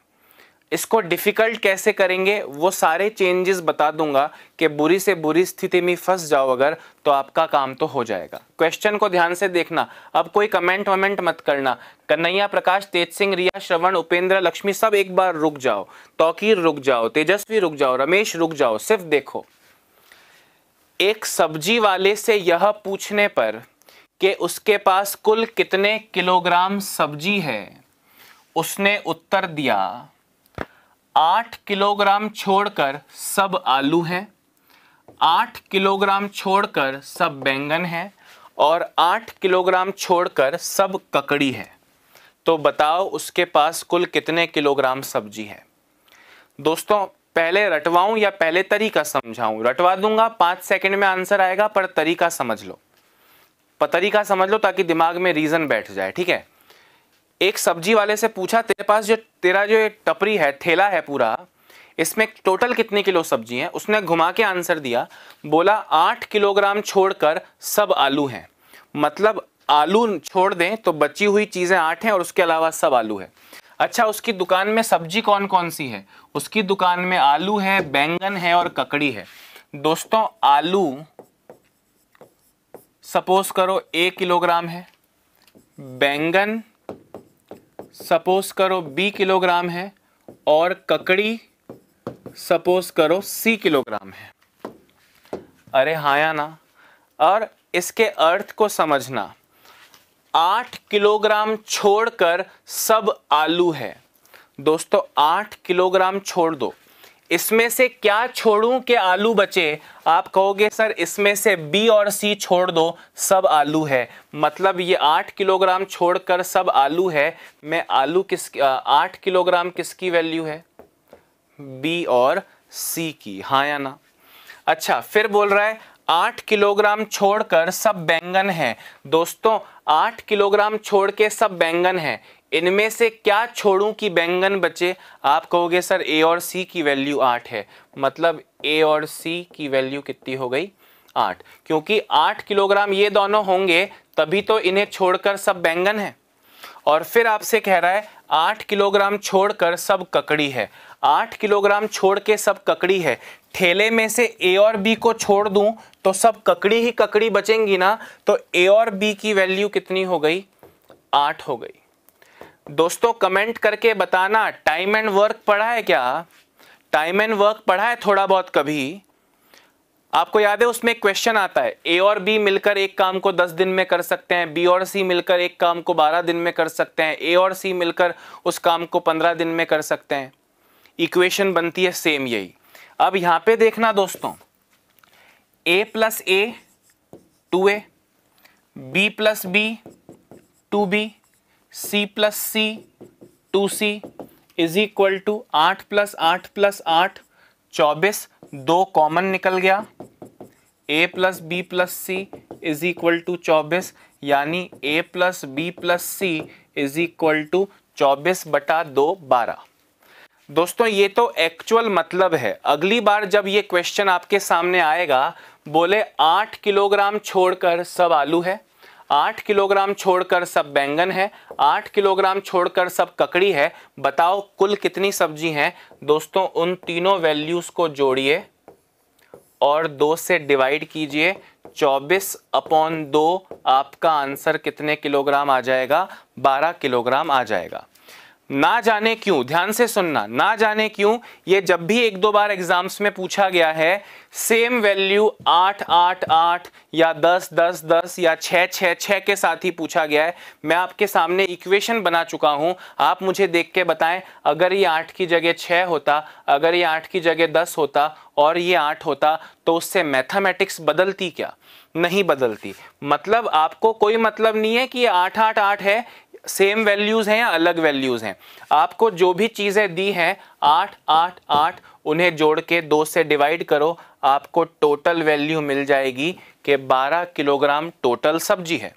इसको डिफ़िकल्ट कैसे करेंगे वो सारे चेंजेस बता दूंगा कि बुरी से बुरी स्थिति में फंस जाओ अगर तो आपका काम तो हो जाएगा क्वेश्चन को ध्यान से देखना अब कोई कमेंट वमेंट मत करना कन्हैया प्रकाश तेज सिंह रिया श्रवण उपेंद्र लक्ष्मी सब एक बार रुक जाओ तोकीर रुक जाओ तेजस्वी रुक जाओ रमेश रुक जाओ सिर्फ देखो एक सब्जी वाले से यह पूछने पर कि उसके पास कुल कितने किलोग्राम सब्जी है उसने उत्तर दिया आठ किलोग्राम छोड़कर सब आलू हैं आठ किलोग्राम छोड़कर सब बैंगन है और आठ किलोग्राम छोड़कर सब ककड़ी है तो बताओ उसके पास कुल कितने किलोग्राम सब्जी है दोस्तों पहले रटवाऊं या पहले तरीका समझाऊं रटवा दूंगा पाँच सेकंड में आंसर आएगा पर तरीका समझ लो पर तरीका समझ लो ताकि दिमाग में रीज़न बैठ जाए ठीक है एक सब्जी वाले से पूछा तेरे पास जो तेरा जो टपरी है ठेला है पूरा इसमें टोटल कितने किलो सब्जी है उसने घुमा के आंसर दिया बोला आठ किलोग्राम छोड़कर सब आलू हैं मतलब आलू छोड़ दें तो बची हुई चीज़ें आठ हैं और उसके अलावा सब आलू है अच्छा उसकी दुकान में सब्जी कौन कौन सी है उसकी दुकान में आलू है बैंगन है और ककड़ी है दोस्तों आलू सपोज करो एक किलोग्राम है बैंगन सपोज करो बी किलोग्राम है और ककड़ी सपोज करो सी किलोग्राम है अरे हाया या ना और इसके अर्थ को समझना आठ किलोग्राम छोड़कर सब आलू है दोस्तों आठ किलोग्राम छोड़ दो इसमें से क्या छोड़ूं के आलू बचे आप कहोगे सर इसमें से बी और सी छोड़ दो सब आलू है मतलब ये आठ किलोग्राम छोड़कर सब आलू है मैं आलू किस आठ किलोग्राम किसकी वैल्यू है बी और सी की हाँ या ना अच्छा फिर बोल रहा है आठ किलोग्राम छोड़कर सब बैंगन है दोस्तों आठ किलोग्राम छोड़ के सब बैंगन है इनमें से क्या छोड़ूं कि बैंगन बचे आप कहोगे सर ए और सी की वैल्यू आठ है मतलब ए और सी की वैल्यू कितनी हो गई आठ क्योंकि आठ किलोग्राम ये दोनों होंगे तभी तो इन्हें छोड़कर सब बैंगन है और फिर आपसे कह रहा है आठ किलोग्राम छोड़कर सब ककड़ी है आठ किलोग्राम छोड़ के सब ककड़ी है ठेले में से ए और बी को छोड़ दूं तो सब ककड़ी ही ककड़ी बचेंगी ना तो ए और बी की वैल्यू कितनी हो गई आठ हो गई दोस्तों कमेंट करके बताना टाइम एंड वर्क पढ़ा है क्या टाइम एंड वर्क पढ़ा है थोड़ा बहुत कभी आपको याद है उसमें क्वेश्चन आता है ए और बी मिलकर एक काम को दस दिन में कर सकते हैं बी और सी मिलकर एक काम को बारह दिन में कर सकते हैं ए और सी मिलकर उस काम को पंद्रह दिन में कर सकते हैं इक्वेशन बनती है सेम यही अब यहाँ पे देखना दोस्तों A plus A two A B plus B two B C plus C two C is equal to आठ प्लस आठ प्लस आठ चौबीस दो कॉमन निकल गया A plus B plus C is equal to चौबीस यानी A plus B plus C is equal to चौबीस बटा दो बारह दोस्तों ये तो एक्चुअल मतलब है अगली बार जब ये क्वेश्चन आपके सामने आएगा बोले आठ किलोग्राम छोड़कर सब आलू है आठ किलोग्राम छोड़कर सब बैंगन है आठ किलोग्राम छोड़कर सब ककड़ी है बताओ कुल कितनी सब्जी है दोस्तों उन तीनों वैल्यूज़ को जोड़िए और दो से डिवाइड कीजिए चौबीस अपॉन दो आपका आंसर कितने किलोग्राम आ जाएगा बारह किलोग्राम आ जाएगा ना जाने क्यों ध्यान से सुनना ना जाने क्यों ये जब भी एक दो बार एग्जाम्स में पूछा गया है सेम वैल्यू आठ आठ आठ या दस दस दस या छः छः छः के साथ ही पूछा गया है मैं आपके सामने इक्वेशन बना चुका हूं आप मुझे देख के बताएं अगर ये आठ की जगह छः होता अगर ये आठ की जगह दस होता और ये आठ होता तो उससे मैथमेटिक्स बदलती क्या नहीं बदलती मतलब आपको कोई मतलब नहीं है कि ये आठ आठ आठ है सेम वैल्यूज़ हैं या अलग वैल्यूज़ हैं आपको जो भी चीज़ें दी हैं आठ आठ आठ उन्हें जोड़ के दो से डिवाइड करो आपको टोटल वैल्यू मिल जाएगी कि 12 किलोग्राम टोटल सब्जी है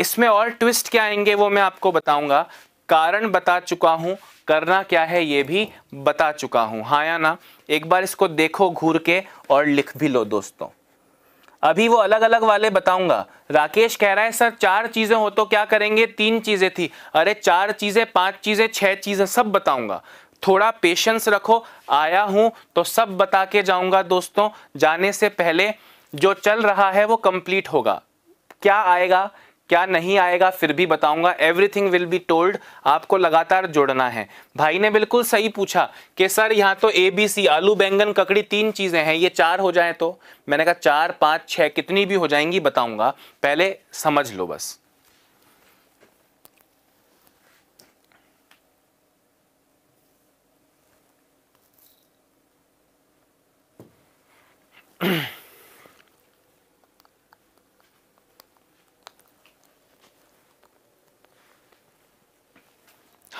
इसमें और ट्विस्ट क्या आएंगे वो मैं आपको बताऊंगा कारण बता चुका हूं करना क्या है ये भी बता चुका हूँ हाँ या ना एक बार इसको देखो घूर के और लिख भी लो दोस्तों अभी वो अलग अलग वाले बताऊंगा राकेश कह रहा है सर चार चीज़ें हो तो क्या करेंगे तीन चीज़ें थी अरे चार चीज़ें पांच चीज़ें छह चीज़ें सब बताऊंगा थोड़ा पेशेंस रखो आया हूं तो सब बता के जाऊंगा दोस्तों जाने से पहले जो चल रहा है वो कंप्लीट होगा क्या आएगा क्या नहीं आएगा फिर भी बताऊंगा एवरीथिंग विल बी टोल्ड आपको लगातार जोड़ना है भाई ने बिल्कुल सही पूछा कि सर यहाँ तो ए बी सी आलू बैंगन ककड़ी तीन चीज़ें हैं ये चार हो जाए तो मैंने कहा चार पांच छह कितनी भी हो जाएंगी बताऊंगा पहले समझ लो बस mm (clears throat)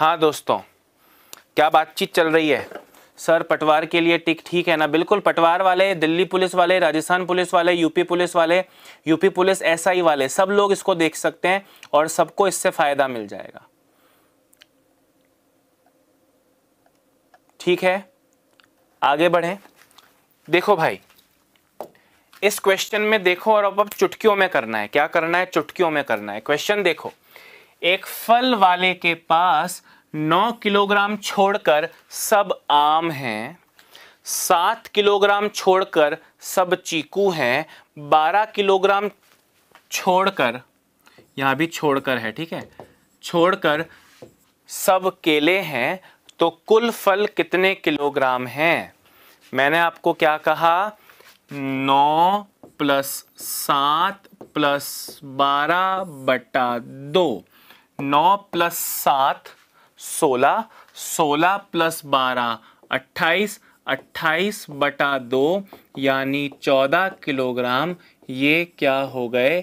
हाँ दोस्तों क्या बातचीत चल रही है सर पटवार के लिए टिक ठीक है ना बिल्कुल पटवार वाले दिल्ली पुलिस वाले राजस्थान पुलिस वाले यूपी पुलिस वाले यूपी पुलिस एसआई वाले सब लोग इसको देख सकते हैं और सबको इससे फ़ायदा मिल जाएगा ठीक है आगे बढ़ें देखो भाई इस क्वेश्चन में देखो और अब अब चुटकियों में करना है क्या करना है चुटकियों में करना है क्वेश्चन देखो एक फल वाले के पास 9 किलोग्राम छोड़कर सब आम हैं सात किलोग्राम छोड़कर सब चीकू हैं बारह किलोग्राम छोड़कर यहाँ भी छोड़कर है ठीक है छोड़कर सब केले हैं तो कुल फल कितने किलोग्राम हैं मैंने आपको क्या कहा नौ प्लस सात प्लस बारह बटा दो नौ प्लस सात सोलह सोलह प्लस बारह अट्ठाईस अट्ठाईस बटा दो यानी चौदह किलोग्राम ये क्या हो गए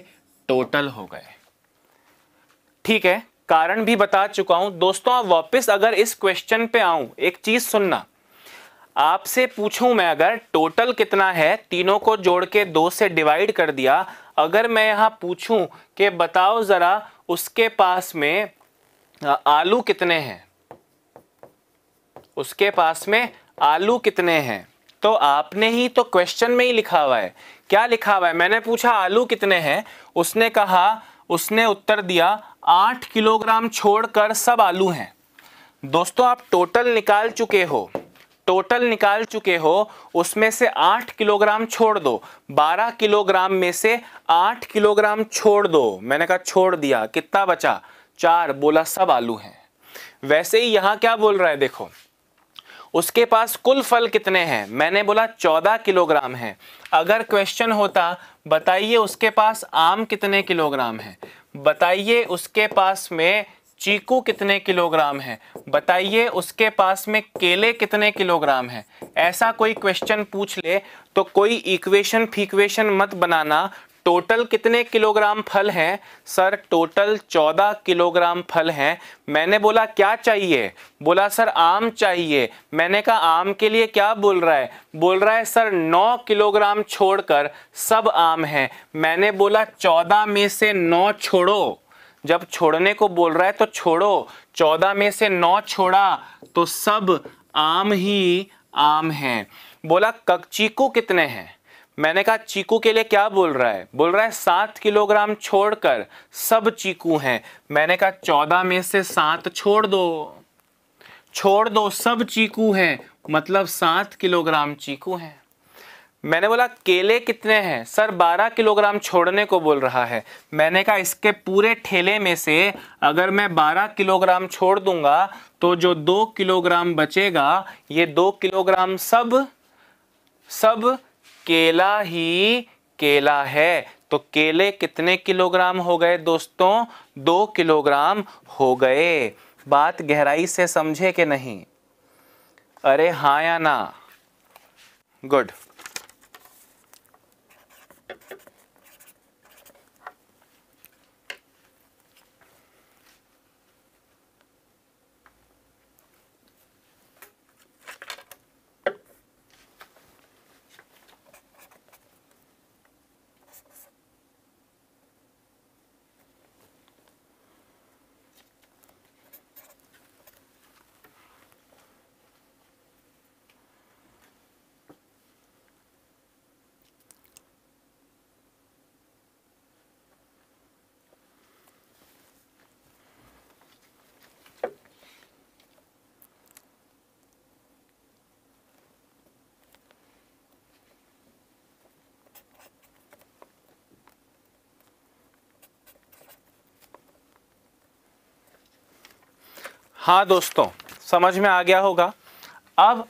टोटल हो गए ठीक है कारण भी बता चुका हूं दोस्तों वापस अगर इस क्वेश्चन पे आऊं एक चीज सुनना आपसे पूछूं मैं अगर टोटल कितना है तीनों को जोड़ के दो से डिवाइड कर दिया अगर मैं यहाँ पूछूं कि बताओ ज़रा उसके पास में आलू कितने हैं उसके पास में आलू कितने हैं तो आपने ही तो क्वेश्चन में ही लिखा हुआ है क्या लिखा हुआ है मैंने पूछा आलू कितने हैं उसने कहा उसने उत्तर दिया आठ किलोग्राम छोड़कर सब आलू हैं दोस्तों आप टोटल निकाल चुके हो टोटल निकाल चुके हो उसमें से आठ किलोग्राम छोड़ दो बारह किलोग्राम में से आठ किलोग्राम छोड़ दो मैंने कहा छोड़ दिया कितना बचा चार बोला सब आलू हैं वैसे ही यहां क्या बोल रहा है देखो उसके पास कुल फल कितने हैं मैंने बोला चौदह किलोग्राम है अगर क्वेश्चन होता बताइए उसके पास आम कितने किलोग्राम है बताइए उसके पास में चीकू कितने किलोग्राम है बताइए उसके पास में केले कितने किलोग्राम है ऐसा कोई क्वेश्चन पूछ ले तो कोई इक्वेशन फीक्वेशन मत बनाना टोटल कितने किलोग्राम फल हैं सर टोटल चौदह किलोग्राम फल हैं मैंने बोला क्या चाहिए बोला सर आम चाहिए मैंने कहा आम के लिए क्या बोल रहा है बोल रहा है सर नौ किलोग्राम छोड़कर सब आम हैं मैंने बोला चौदह में से नौ छोड़ो जब छोड़ने को बोल रहा है तो छोड़ो चौदह में से नौ छोड़ा तो सब आम ही आम हैं बोला कक चीकू कितने हैं मैंने कहा चीकू के लिए क्या बोल रहा है बोल रहा है सात किलोग्राम छोड़कर सब चीकू हैं मैंने कहा चौदह में से सात छोड़ दो छोड़ दो सब चीकू हैं मतलब सात किलोग्राम चीकू हैं मैंने बोला केले कितने हैं सर 12 किलोग्राम छोड़ने को बोल रहा है मैंने कहा इसके पूरे ठेले में से अगर मैं 12 किलोग्राम छोड़ दूंगा तो जो दो किलोग्राम बचेगा ये दो किलोग्राम सब सब केला ही केला है तो केले कितने किलोग्राम हो गए दोस्तों दो किलोग्राम हो गए बात गहराई से समझे कि नहीं अरे हाँ या ना गुड हाँ दोस्तों समझ में आ गया होगा अब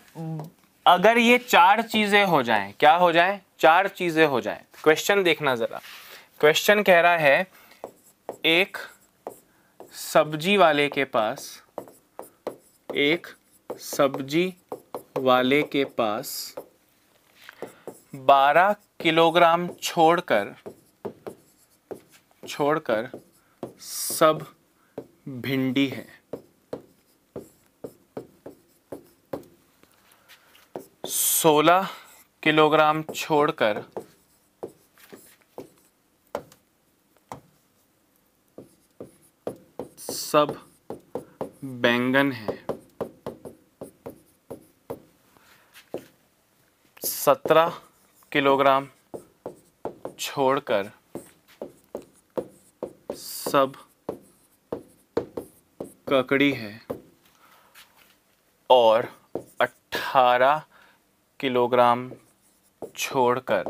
अगर ये चार चीज़ें हो जाएं क्या हो जाएं चार चीज़ें हो जाएं क्वेश्चन देखना ज़रा क्वेश्चन कह रहा है एक सब्जी वाले के पास एक सब्जी वाले के पास 12 किलोग्राम छोड़कर छोड़कर सब भिंडी है सोलह किलोग्राम छोड़कर सब बैंगन है सत्रह किलोग्राम छोड़कर सब ककड़ी है और अठारह किलोग्राम छोड़कर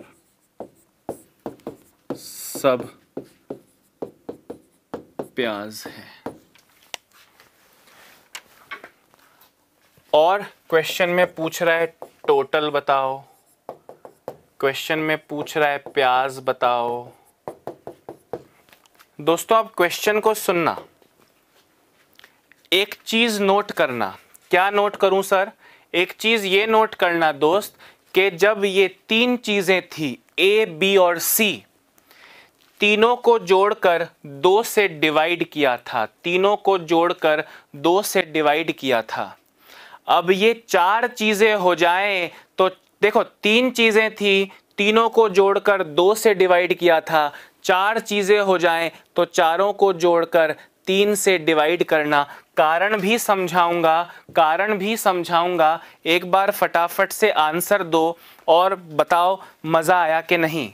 सब प्याज है और क्वेश्चन में पूछ रहा है टोटल बताओ क्वेश्चन में पूछ रहा है प्याज बताओ दोस्तों आप क्वेश्चन को सुनना एक चीज नोट करना क्या नोट करूं सर एक चीज ये नोट करना दोस्त कि जब ये तीन चीजें थी ए बी और सी तीनों को जोड़कर दो से डिवाइड किया था तीनों को जोड़कर दो से डिवाइड किया था अब ये चार चीज़ें हो जाएं तो देखो तीन चीज़ें थी तीनों को जोड़कर दो से डिवाइड किया था चार चीज़ें हो जाएं तो चारों को जोड़कर तीन से डिवाइड करना कारण भी समझाऊंगा कारण भी समझाऊंगा एक बार फटाफट से आंसर दो और बताओ मज़ा आया कि नहीं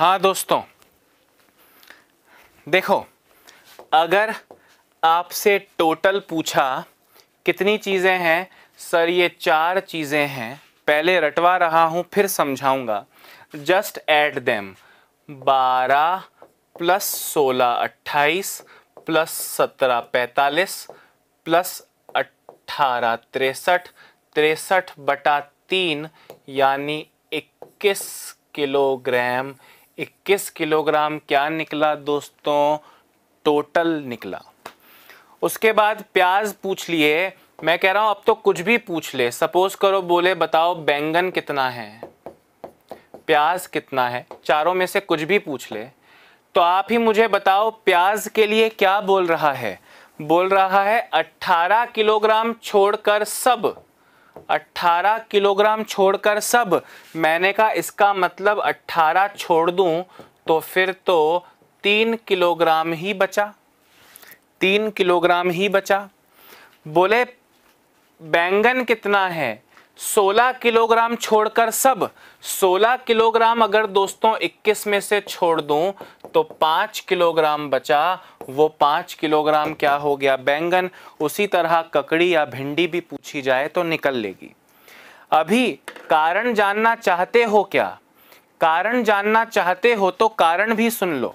हाँ दोस्तों देखो अगर आपसे टोटल पूछा कितनी चीज़ें हैं सर ये चार चीज़ें हैं पहले रटवा रहा हूँ फिर समझाऊँगा जस्ट एट देम बारह प्लस सोलह अट्ठाईस प्लस सत्रह पैंतालीस प्लस अट्ठारह तिरसठ तिरसठ बटा तीन यानी इक्कीस किलोग्राम 21 किलोग्राम क्या निकला दोस्तों टोटल निकला उसके बाद प्याज पूछ लिए मैं कह रहा हूं अब तो कुछ भी पूछ ले सपोज करो बोले बताओ बैंगन कितना है प्याज कितना है चारों में से कुछ भी पूछ ले तो आप ही मुझे बताओ प्याज के लिए क्या बोल रहा है बोल रहा है 18 किलोग्राम छोड़कर सब 18 किलोग्राम छोड़कर सब मैंने कहा इसका मतलब 18 छोड़ दूं तो फिर तो तीन किलोग्राम ही बचा तीन किलोग्राम ही बचा बोले बैंगन कितना है 16 किलोग्राम छोड़कर सब 16 किलोग्राम अगर दोस्तों 21 में से छोड़ दूं तो 5 किलोग्राम बचा वो 5 किलोग्राम क्या हो गया बैंगन उसी तरह ककड़ी या भिंडी भी पूछी जाए तो निकल लेगी अभी कारण जानना चाहते हो क्या कारण जानना चाहते हो तो कारण भी सुन लो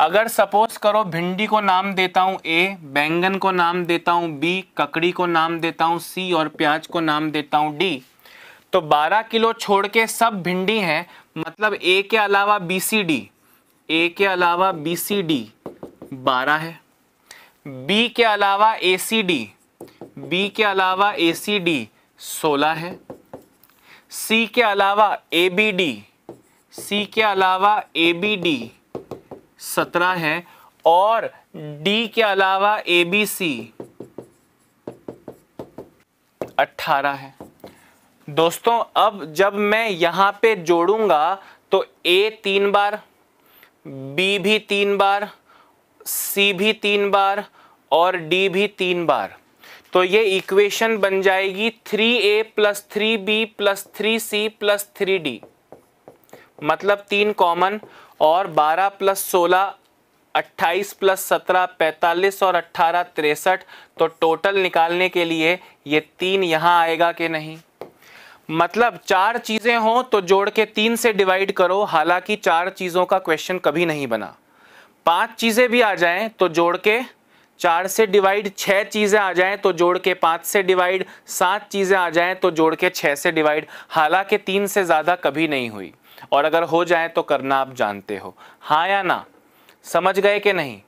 अगर सपोज करो भिंडी को नाम देता हूँ ए बैंगन को नाम देता हूँ बी ककड़ी को नाम देता हूँ सी और प्याज को नाम देता हूँ डी तो 12 किलो छोड़ के सब भिंडी हैं मतलब ए के अलावा बी सी डी ए के अलावा बी सी डी बारह है बी के अलावा ए सी डी बी के अलावा ए सी डी सोलह है सी के अलावा ए बी डी सी के अलावा ए बी डी सत्रह है और डी के अलावा ए बी सी अट्ठारह है दोस्तों अब जब मैं यहां पे जोड़ूंगा तो ए तीन बार बी भी तीन बार सी भी तीन बार और डी भी तीन बार तो ये इक्वेशन बन जाएगी three A plus three B plus three C plus three D मतलब तीन कॉमन और 12 प्लस सोलह अट्ठाईस प्लस सत्रह पैंतालीस और अट्ठारह तिरसठ तो टोटल निकालने के लिए ये तीन यहाँ आएगा कि नहीं मतलब चार चीज़ें हों तो जोड़ के तीन से डिवाइड करो हालांकि चार चीज़ों का क्वेश्चन कभी नहीं बना पांच चीज़ें भी आ जाएं तो जोड़ के चार से डिवाइड छः चीज़ें आ जाएं तो जोड़ के पाँच से डिवाइड सात चीज़ें आ जाएं तो जोड़ के छः से डिवाइड हालांकि तीन से ज़्यादा कभी नहीं हुई और अगर हो जाए तो करना आप जानते हो हाँ या ना समझ गए कि नहीं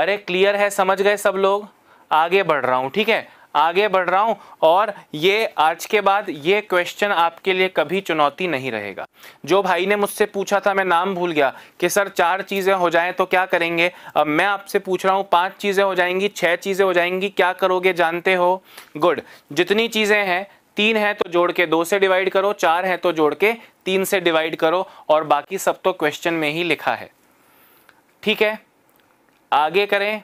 अरे क्लियर है समझ गए सब लोग आगे बढ़ रहा हूँ ठीक है आगे बढ़ रहा हूँ और ये आज के बाद ये क्वेश्चन आपके लिए कभी चुनौती नहीं रहेगा जो भाई ने मुझसे पूछा था मैं नाम भूल गया कि सर चार चीज़ें हो जाएं तो क्या करेंगे अब मैं आपसे पूछ रहा हूँ पांच चीज़ें हो जाएंगी छह चीज़ें हो जाएंगी क्या करोगे जानते हो गुड जितनी चीज़ें हैं तीन है तो जोड़ के दो से डिवाइड करो चार है तो जोड़ के तीन से डिवाइड करो और बाकी सब तो क्वेश्चन में ही लिखा है ठीक है आगे करें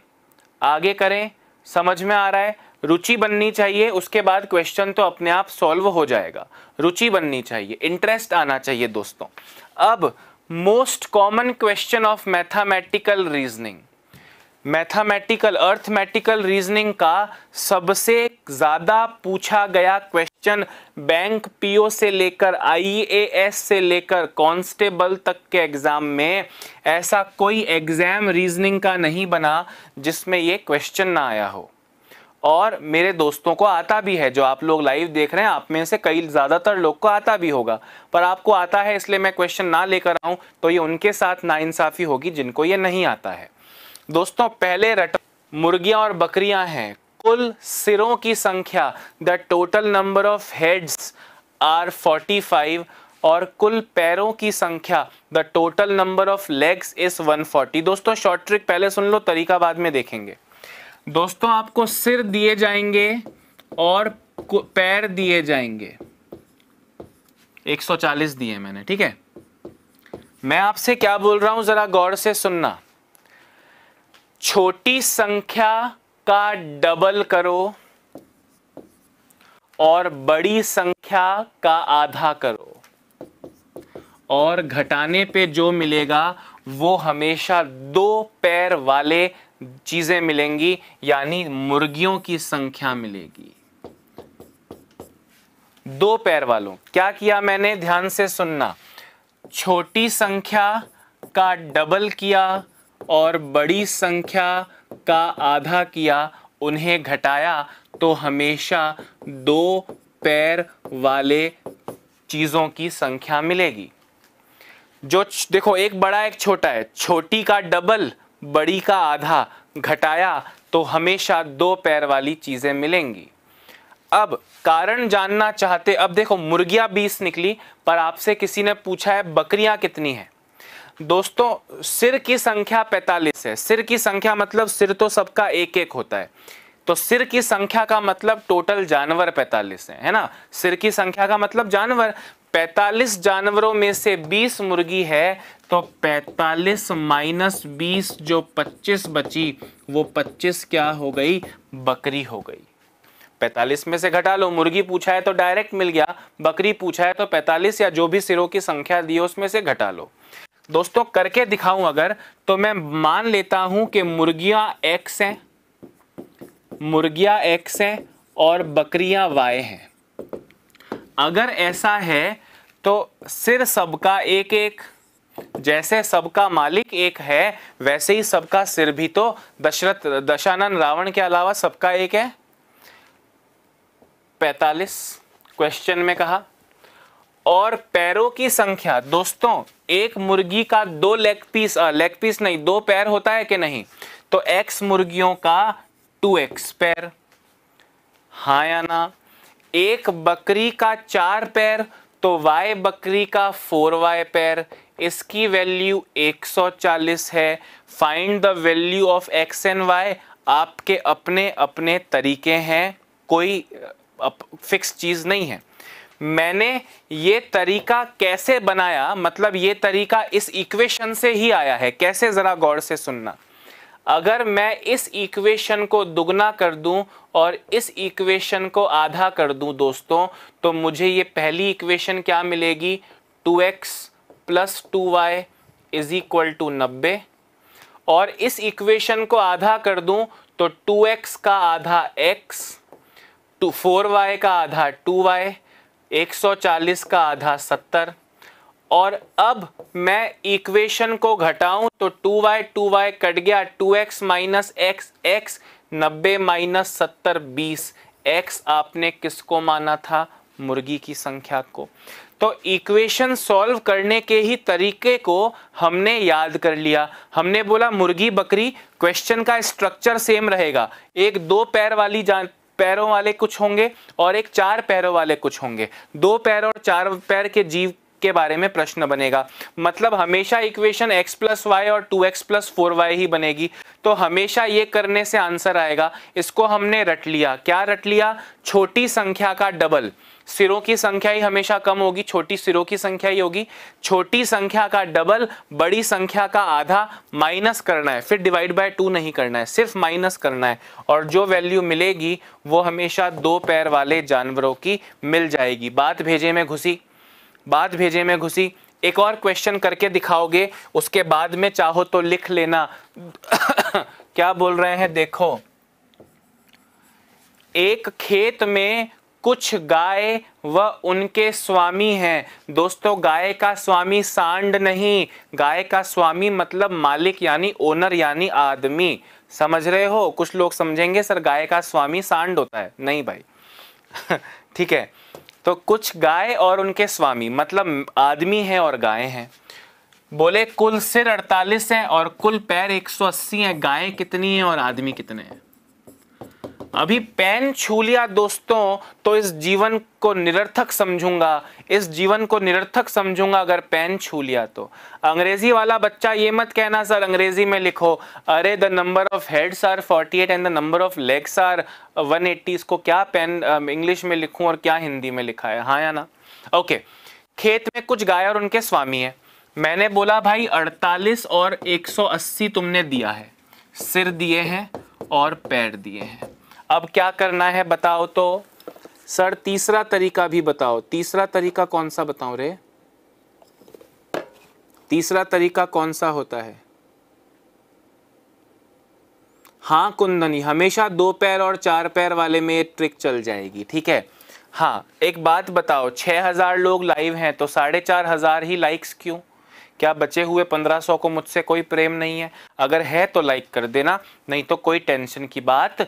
आगे करें समझ में आ रहा है रुचि बननी चाहिए उसके बाद क्वेश्चन तो अपने आप सॉल्व हो जाएगा रुचि बननी चाहिए इंटरेस्ट आना चाहिए दोस्तों अब most common question of mathematical reasoning mathematical arithmetical reasoning का सबसे ज़्यादा पूछा गया क्वेश्चन बैंक पीओ से लेकर आईएएस से लेकर कांस्टेबल तक के एग्ज़ाम में ऐसा कोई एग्ज़ाम रीजनिंग का नहीं बना जिसमें ये क्वेश्चन ना आया हो और मेरे दोस्तों को आता भी है जो आप लोग लाइव देख रहे हैं आप में से कई ज़्यादातर लोग को आता भी होगा पर आपको आता है इसलिए मैं क्वेश्चन ना लेकर आऊँ तो ये उनके साथ नाइंसाफ़ी होगी जिनको ये नहीं आता है दोस्तों पहले रट मुर्गियां और बकरियां हैं कुल सिरों की संख्या the total number of heads are 45 और कुल पैरों की संख्या the total number of legs is 140 दोस्तों शॉर्ट ट्रिक पहले सुन लो तरीका बाद में देखेंगे दोस्तों आपको सिर दिए जाएंगे और पैर दिए जाएंगे 140 दिए मैंने ठीक है मैं आपसे क्या बोल रहा हूं जरा गौर से सुनना छोटी संख्या का डबल करो और बड़ी संख्या का आधा करो और घटाने पे जो मिलेगा वो हमेशा दो पैर वाले चीज़ें मिलेंगी यानी मुर्गियों की संख्या मिलेगी दो पैर वालों क्या किया मैंने ध्यान से सुनना छोटी संख्या का डबल किया और बड़ी संख्या का आधा किया उन्हें घटाया तो हमेशा दो पैर वाले चीज़ों की संख्या मिलेगी जो देखो एक बड़ा एक छोटा है छोटी का डबल बड़ी का आधा घटाया तो हमेशा दो पैर वाली चीज़ें मिलेंगी अब कारण जानना चाहते अब देखो मुर्गियां बीस निकली पर आपसे किसी ने पूछा है बकरियां कितनी हैं दोस्तों सिर की संख्या 45 है सिर की संख्या मतलब सिर तो सबका एक एक होता है तो सिर की संख्या का मतलब टोटल जानवर 45 है है ना सिर की संख्या का मतलब जानवर 45 जानवरों में से 20 मुर्गी है तो 45 माइनस बीस जो 25 बची वो 25 क्या हो गई बकरी हो गई 45 में से घटा लो मुर्गी पूछा है तो डायरेक्ट मिल गया बकरी पूछा है तो 45 या जो भी सिरों की संख्या दी उसमें से घटा लो दोस्तों करके दिखाऊं अगर तो मैं मान लेता हूं कि मुर्गियां एक्स हैं मुर्गियां एक्स हैं और बकरियां वाई हैं अगर ऐसा है तो सिर सबका एक एक जैसे सबका मालिक एक है वैसे ही सबका सिर भी तो दशरथ दशानन रावण के अलावा सबका एक है पैतालीस क्वेश्चन में कहा और पैरों की संख्या दोस्तों एक मुर्गी का दो लेग पीस लेग पीस नहीं दो पैर होता है कि नहीं तो एक्स मुर्गियों का टू एक्स पैर हाँ या ना एक बकरी का चार पैर तो वाई बकरी का फोर वाई पैर इसकी वैल्यू 140 है find the value of X and Y आपके अपने अपने तरीके हैं कोई फिक्स चीज़ नहीं है मैंने ये तरीका कैसे बनाया मतलब ये तरीका इस इक्वेशन से ही आया है कैसे ज़रा गौर से सुनना अगर मैं इस इक्वेशन को दुगना कर दूं और इस इक्वेशन को आधा कर दूं दोस्तों तो मुझे ये पहली इक्वेशन क्या मिलेगी two X plus two Y is equal to नब्बे और इस इक्वेशन को आधा कर दूं तो टू एक्स का आधा एक्स टू फोर वाई का आधा टू वाई 140 का आधा 70 और अब मैं इक्वेशन को घटाऊं तो 2y 2y कट गया 2x X minus X X नब्बे माइनस सत्तर बीस एक्स आपने किसको माना था मुर्गी की संख्या को तो इक्वेशन सॉल्व करने के ही तरीके को हमने याद कर लिया हमने बोला मुर्गी बकरी क्वेश्चन का स्ट्रक्चर सेम रहेगा एक दो पैर वाली जान पैरों वाले कुछ होंगे और एक चार पैरों वाले कुछ होंगे दो पैर और चार पैर के जीव के बारे में प्रश्न बनेगा मतलब हमेशा इक्वेशन x प्लस वाई और 2x एक्स प्लस फोर ही बनेगी तो हमेशा ये करने से आंसर आएगा इसको हमने रट लिया क्या रट लिया छोटी संख्या का डबल सिरों की संख्या ही हमेशा कम होगी छोटी सिरों की संख्या ही होगी छोटी संख्या का डबल बड़ी संख्या का आधा माइनस करना है फिर डिवाइड बाय टू नहीं करना है सिर्फ माइनस करना है और जो वैल्यू मिलेगी वो हमेशा दो पैर वाले जानवरों की मिल जाएगी बात भेजे में घुसी बात भेजे में घुसी एक और क्वेश्चन करके दिखाओगे उसके बाद में चाहो तो लिख लेना (coughs) क्या बोल रहे हैं देखो एक खेत में कुछ गाय व उनके स्वामी हैं दोस्तों गाय का स्वामी सांड नहीं गाय का स्वामी मतलब मालिक यानी ओनर यानी आदमी समझ रहे हो कुछ लोग समझेंगे सर गाय का स्वामी सांड होता है नहीं भाई (laughs) ठीक है तो कुछ गाय और उनके स्वामी मतलब आदमी हैं और गाय हैं बोले कुल सिर 48 हैं और कुल पैर 180 हैं गाय कितनी है और आदमी कितने हैं अभी पेन छू लिया दोस्तों तो इस जीवन को निरर्थक समझूंगा इस जीवन को निरर्थक समझूंगा अगर पेन छू लिया तो अंग्रेजी वाला बच्चा ये मत कहना सर अंग्रेजी में लिखो अरे the number of heads are 48 and the number of legs are 180 इसको क्या पेन इंग्लिश में लिखूं और क्या हिंदी में लिखा है हाँ या ना ओके खेत में कुछ गाय और उनके स्वामी है मैंने बोला भाई अड़तालीस और एक तुमने दिया है सिर दिए हैं और पैर दिए हैं अब क्या करना है बताओ तो सर तीसरा तरीका भी बताओ तीसरा तरीका कौन सा बताओ रे तीसरा तरीका कौन सा होता है हाँ कुंदनी हमेशा दो पैर और चार पैर वाले में ये ट्रिक चल जाएगी ठीक है हाँ एक बात बताओ छह हज़ार लोग लाइव हैं तो साढ़े चार हज़ार ही लाइक्स क्यों क्या बचे हुए 1500 को मुझसे कोई प्रेम नहीं है अगर है तो लाइक कर देना नहीं तो कोई टेंशन की बात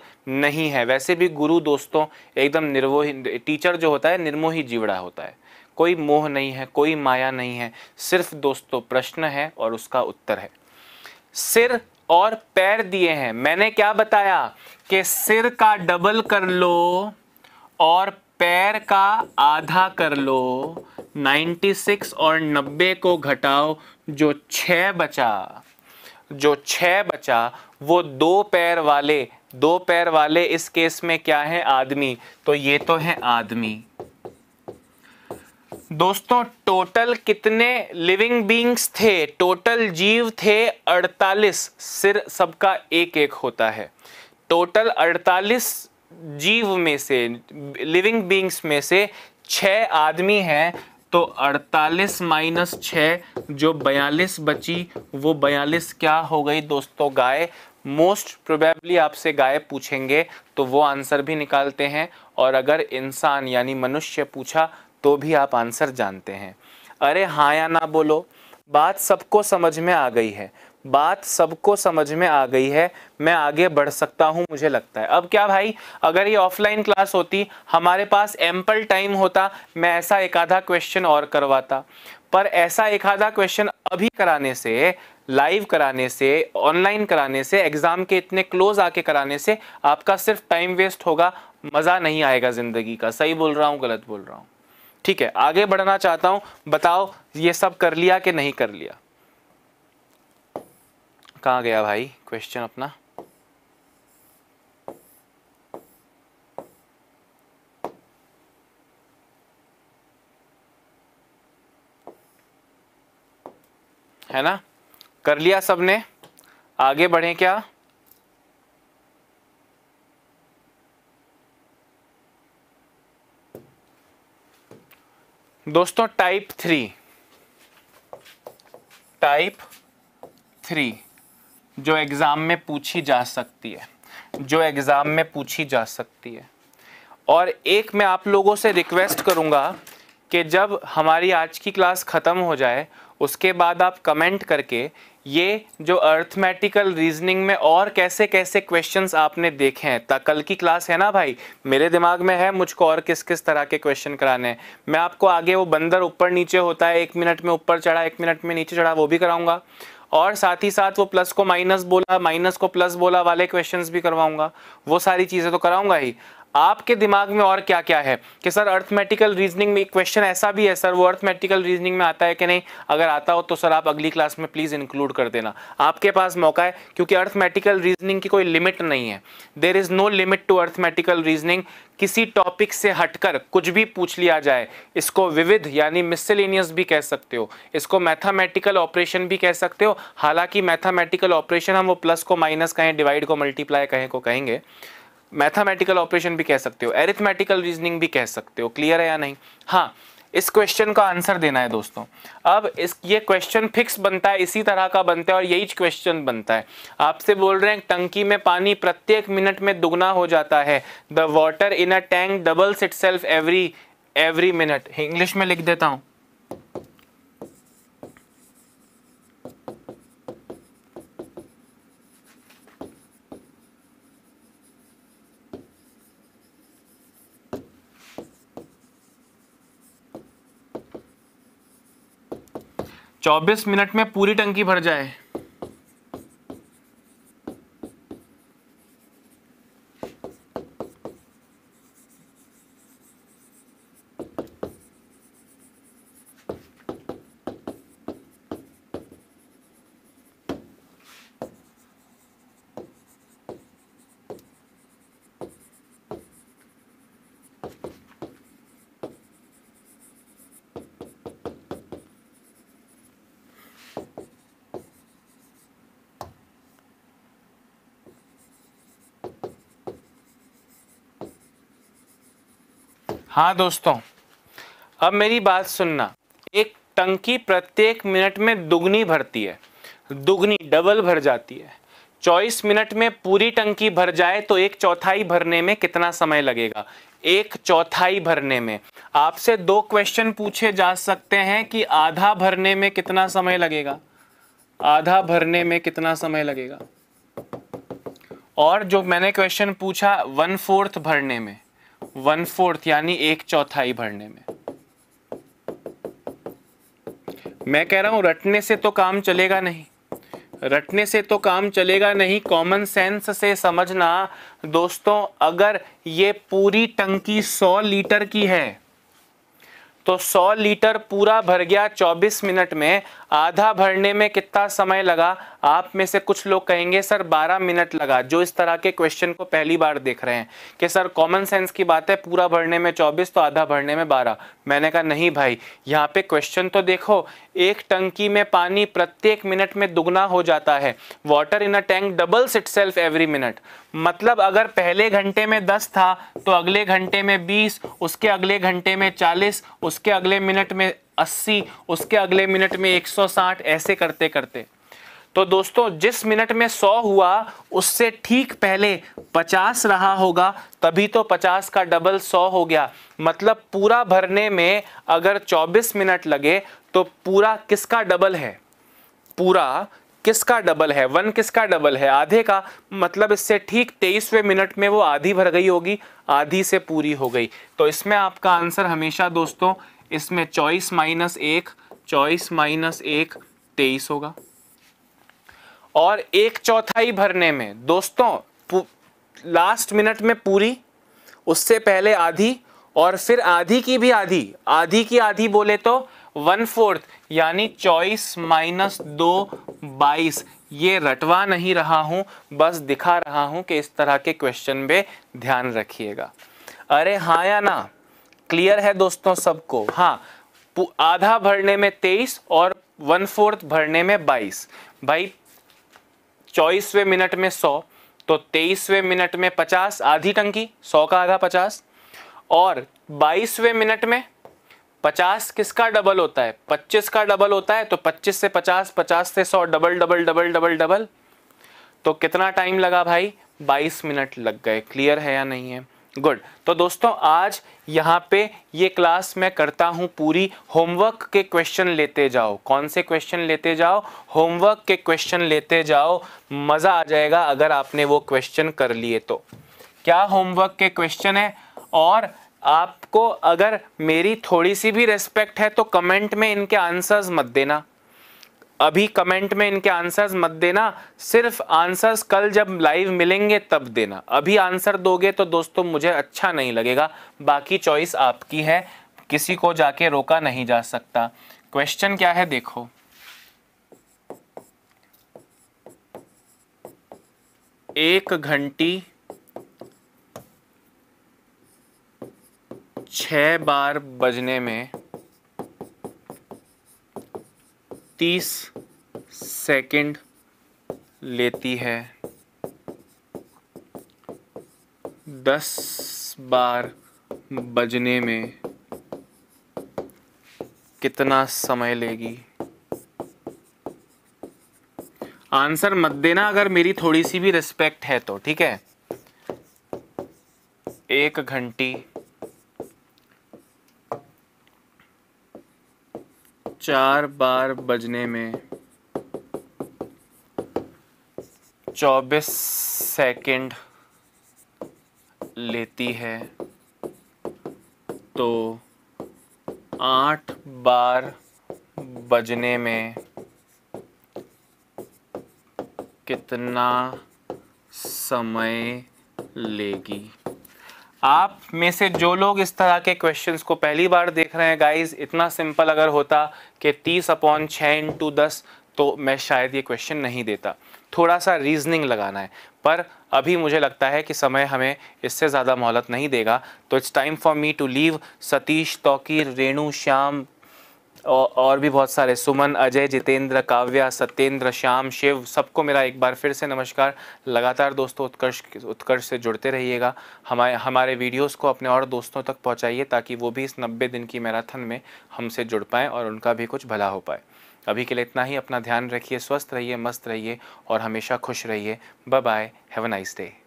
नहीं है वैसे भी गुरु दोस्तों एकदम निर्वोही टीचर जो होता है निर्मोही जीवड़ा होता है कोई मोह नहीं है कोई माया नहीं है सिर्फ दोस्तों प्रश्न है और उसका उत्तर है सिर और पैर दिए हैं मैंने क्या बताया कि सिर का डबल कर लो और पैर का आधा कर लो 96 और 90 को घटाओ जो 6 बचा जो 6 बचा वो दो पैर वाले दो पैर वाले इस केस में क्या है आदमी तो ये तो है आदमी दोस्तों टोटल कितने लिविंग बींग्स थे टोटल जीव थे 48 सिर सबका एक एक होता है टोटल 48 जीव में से लिविंग बींग्स में से छ आदमी हैं तो 48 माइनस छः जो 42 बची वो 42 क्या हो गई दोस्तों गाय मोस्ट प्रोबेबली आपसे गाय पूछेंगे तो वो आंसर भी निकालते हैं और अगर इंसान यानी मनुष्य पूछा तो भी आप आंसर जानते हैं अरे हाँ या ना बोलो बात सबको समझ में आ गई है बात सबको समझ में आ गई है मैं आगे बढ़ सकता हूँ मुझे लगता है अब क्या भाई अगर ये ऑफलाइन क्लास होती हमारे पास एम्पल टाइम होता मैं ऐसा एक आधा क्वेश्चन और करवाता पर ऐसा एक आधा क्वेश्चन अभी कराने से लाइव कराने से ऑनलाइन कराने से एग्ज़ाम के इतने क्लोज आके कराने से आपका सिर्फ टाइम वेस्ट होगा मज़ा नहीं आएगा ज़िंदगी का सही बोल रहा हूँ गलत बोल रहा हूँ ठीक है आगे बढ़ना चाहता हूँ बताओ ये सब कर लिया कि नहीं कर लिया कहाँ गया भाई क्वेश्चन अपना है ना कर लिया सबने आगे बढ़े क्या दोस्तों टाइप थ्री टाइप थ्री जो एग्ज़ाम में पूछी जा सकती है जो एग्ज़ाम में पूछी जा सकती है और एक मैं आप लोगों से रिक्वेस्ट करूँगा कि जब हमारी आज की क्लास ख़त्म हो जाए उसके बाद आप कमेंट करके ये जो अर्थमेटिकल रीजनिंग में और कैसे कैसे क्वेश्चंस आपने देखे हैं ता कल की क्लास है ना भाई मेरे दिमाग में है मुझको और किस किस तरह के क्वेश्चन कराने हैं मैं आपको आगे वो बंदर ऊपर नीचे होता है एक मिनट में ऊपर चढ़ा एक मिनट में नीचे चढ़ा वो भी कराऊंगा और साथ ही साथ वो प्लस को माइनस बोला माइनस को प्लस बोला वाले क्वेश्चंस भी करवाऊंगा वो सारी चीज़ें तो कराऊंगा ही आपके दिमाग में और क्या क्या है कि सर अर्थमेटिकल रीजनिंग में क्वेश्चन ऐसा भी है सर वो अर्थमेटिकल रीजनिंग में आता है कि नहीं अगर आता हो तो सर आप अगली क्लास में प्लीज़ इंक्लूड कर देना आपके पास मौका है क्योंकि अर्थमेटिकल रीजनिंग की कोई लिमिट नहीं है there is no limit to arithmetical reasoning किसी टॉपिक से हटकर कुछ भी पूछ लिया जाए इसको विविध यानी मिसलिनियस भी कह सकते हो इसको मैथमेटिकल ऑपरेशन भी कह सकते हो हालांकि मैथमेटिकल ऑपरेशन हम वो प्लस को माइनस कहें डिवाइड को मल्टीप्लाई कहें को कहेंगे मैथमेटिकल ऑपरेशन भी कह सकते हो एरिथमेटिकल रीजनिंग भी कह सकते हो क्लियर है या नहीं हाँ इस क्वेश्चन का आंसर देना है दोस्तों अब इस ये क्वेश्चन फिक्स बनता है इसी तरह का बनता है और यही क्वेश्चन बनता है आपसे बोल रहे हैं टंकी में पानी प्रत्येक मिनट में दुगना हो जाता है the water in a tank doubles itself every every minute English में लिख देता हूँ 24 मिनट में पूरी टंकी भर जाए हाँ दोस्तों अब मेरी बात सुनना एक टंकी प्रत्येक मिनट में दुगनी भरती है दुगनी डबल भर जाती है चौबीस मिनट में पूरी टंकी भर जाए तो एक चौथाई भरने में कितना समय लगेगा एक चौथाई भरने में आपसे दो क्वेश्चन पूछे जा सकते हैं कि आधा भरने में कितना समय लगेगा आधा भरने में कितना समय लगेगा और जो मैंने क्वेश्चन पूछा वन फोर्थ भरने में वन फोर्थ यानी एक चौथाई भरने में मैं कह रहा हूं रटने से तो काम चलेगा नहीं रटने से तो काम चलेगा नहीं कॉमन सेंस से समझना दोस्तों अगर ये पूरी टंकी 100 लीटर की है तो 100 लीटर पूरा भर गया 24 मिनट में आधा भरने में कितना समय लगा आप में से कुछ लोग कहेंगे सर 12 मिनट लगा जो इस तरह के क्वेश्चन को पहली बार देख रहे हैं कि सर कॉमन सेंस की बात है पूरा भरने में 24 तो आधा भरने में 12 मैंने कहा नहीं भाई यहाँ पे क्वेश्चन तो देखो एक टंकी में पानी प्रत्येक मिनट में दुगना हो जाता है water in a tank doubles it every minute मतलब अगर पहले घंटे में दस था तो अगले घंटे में बीस उसके अगले घंटे में चालीस उसके अगले मिनट में अस्सी उसके अगले मिनट में एक सौ साठ ऐसे करते करते तो दोस्तों जिस मिनट में 100 हुआ उससे ठीक पहले 50 रहा होगा तभी तो 50 का डबल 100 हो गया मतलब पूरा भरने में अगर 24 मिनट लगे तो पूरा किसका डबल है पूरा किसका डबल है वन किसका डबल है आधे का मतलब इससे ठीक तेईसवें मिनट में वो आधी भर गई होगी आधी से पूरी हो गई तो इसमें आपका आंसर हमेशा दोस्तों इसमें चॉइस माइनस एक चॉइस माइनस एक तेईस होगा और एक चौथाई भरने में दोस्तों लास्ट मिनट में पूरी उससे पहले आधी और फिर आधी की भी आधी आधी की आधी बोले तो वन फोर्थ यानी चौबीस माइनस दो बाईस ये रटवा नहीं रहा हूँ बस दिखा रहा हूँ कि इस तरह के क्वेश्चन में ध्यान रखिएगा अरे हाँ या ना क्लियर है दोस्तों सबको हाँ आधा भरने में तेईस और वन फोर्थ भरने में बाईस भाई चौबीसवें मिनट में सौ तो तेईसवें मिनट में पचास आधी टंकी सौ का आधा पचास और बाईसवें मिनट में पचास किसका डबल होता है पच्चीस का डबल होता है तो पच्चीस से पचास पचास से सौ double double double double double तो कितना टाइम लगा भाई बाईस मिनट लग गए क्लियर है या नहीं है गुड तो दोस्तों आज यहाँ पे ये क्लास मैं करता हूँ पूरी होमवर्क के क्वेश्चन लेते जाओ कौन से क्वेश्चन लेते जाओ होमवर्क के क्वेश्चन लेते जाओ मज़ा आ जाएगा अगर आपने वो क्वेश्चन कर लिए तो क्या होमवर्क के क्वेश्चन है और आपको अगर मेरी थोड़ी सी भी रेस्पेक्ट है तो कमेंट में इनके आंसर्स मत देना अभी कमेंट में इनके आंसर्स मत देना सिर्फ आंसर्स कल जब लाइव मिलेंगे तब देना अभी आंसर दोगे तो दोस्तों मुझे अच्छा नहीं लगेगा बाकी चॉइस आपकी है किसी को जाके रोका नहीं जा सकता क्वेश्चन क्या है देखो एक घंटी छ बार बजने में तीस सेकंड लेती है दस बार बजने में कितना समय लेगी आंसर मत देना अगर मेरी थोड़ी सी भी रिस्पेक्ट है तो ठीक है एक घंटी चार बार बजने में चौबीस सेकंड लेती है तो आठ बार बजने में कितना समय लेगी आप में से जो लोग इस तरह के क्वेश्चंस को पहली बार देख रहे हैं गाइस इतना सिंपल अगर होता कि तीस अपॉन छः इंटू दस तो मैं शायद ये क्वेश्चन नहीं देता थोड़ा सा रीजनिंग लगाना है पर अभी मुझे लगता है कि समय हमें इससे ज़्यादा मोहलत नहीं देगा तो it's time for me to leave Satish Tauqeer Renu Shyam और भी बहुत सारे सुमन अजय जितेंद्र काव्या सत्येंद्र श्याम शिव सबको मेरा एक बार फिर से नमस्कार लगातार दोस्तों उत्कर्ष उत्कर्ष से जुड़ते रहिएगा हमारे हमारे वीडियोस को अपने और दोस्तों तक पहुंचाइए ताकि वो भी इस नब्बे दिन की मैराथन में हमसे जुड़ पाएँ और उनका भी कुछ भला हो पाए अभी के लिए इतना ही अपना ध्यान रखिए स्वस्थ रहिए मस्त रहिए और हमेशा खुश रहिए bye bye have a nice day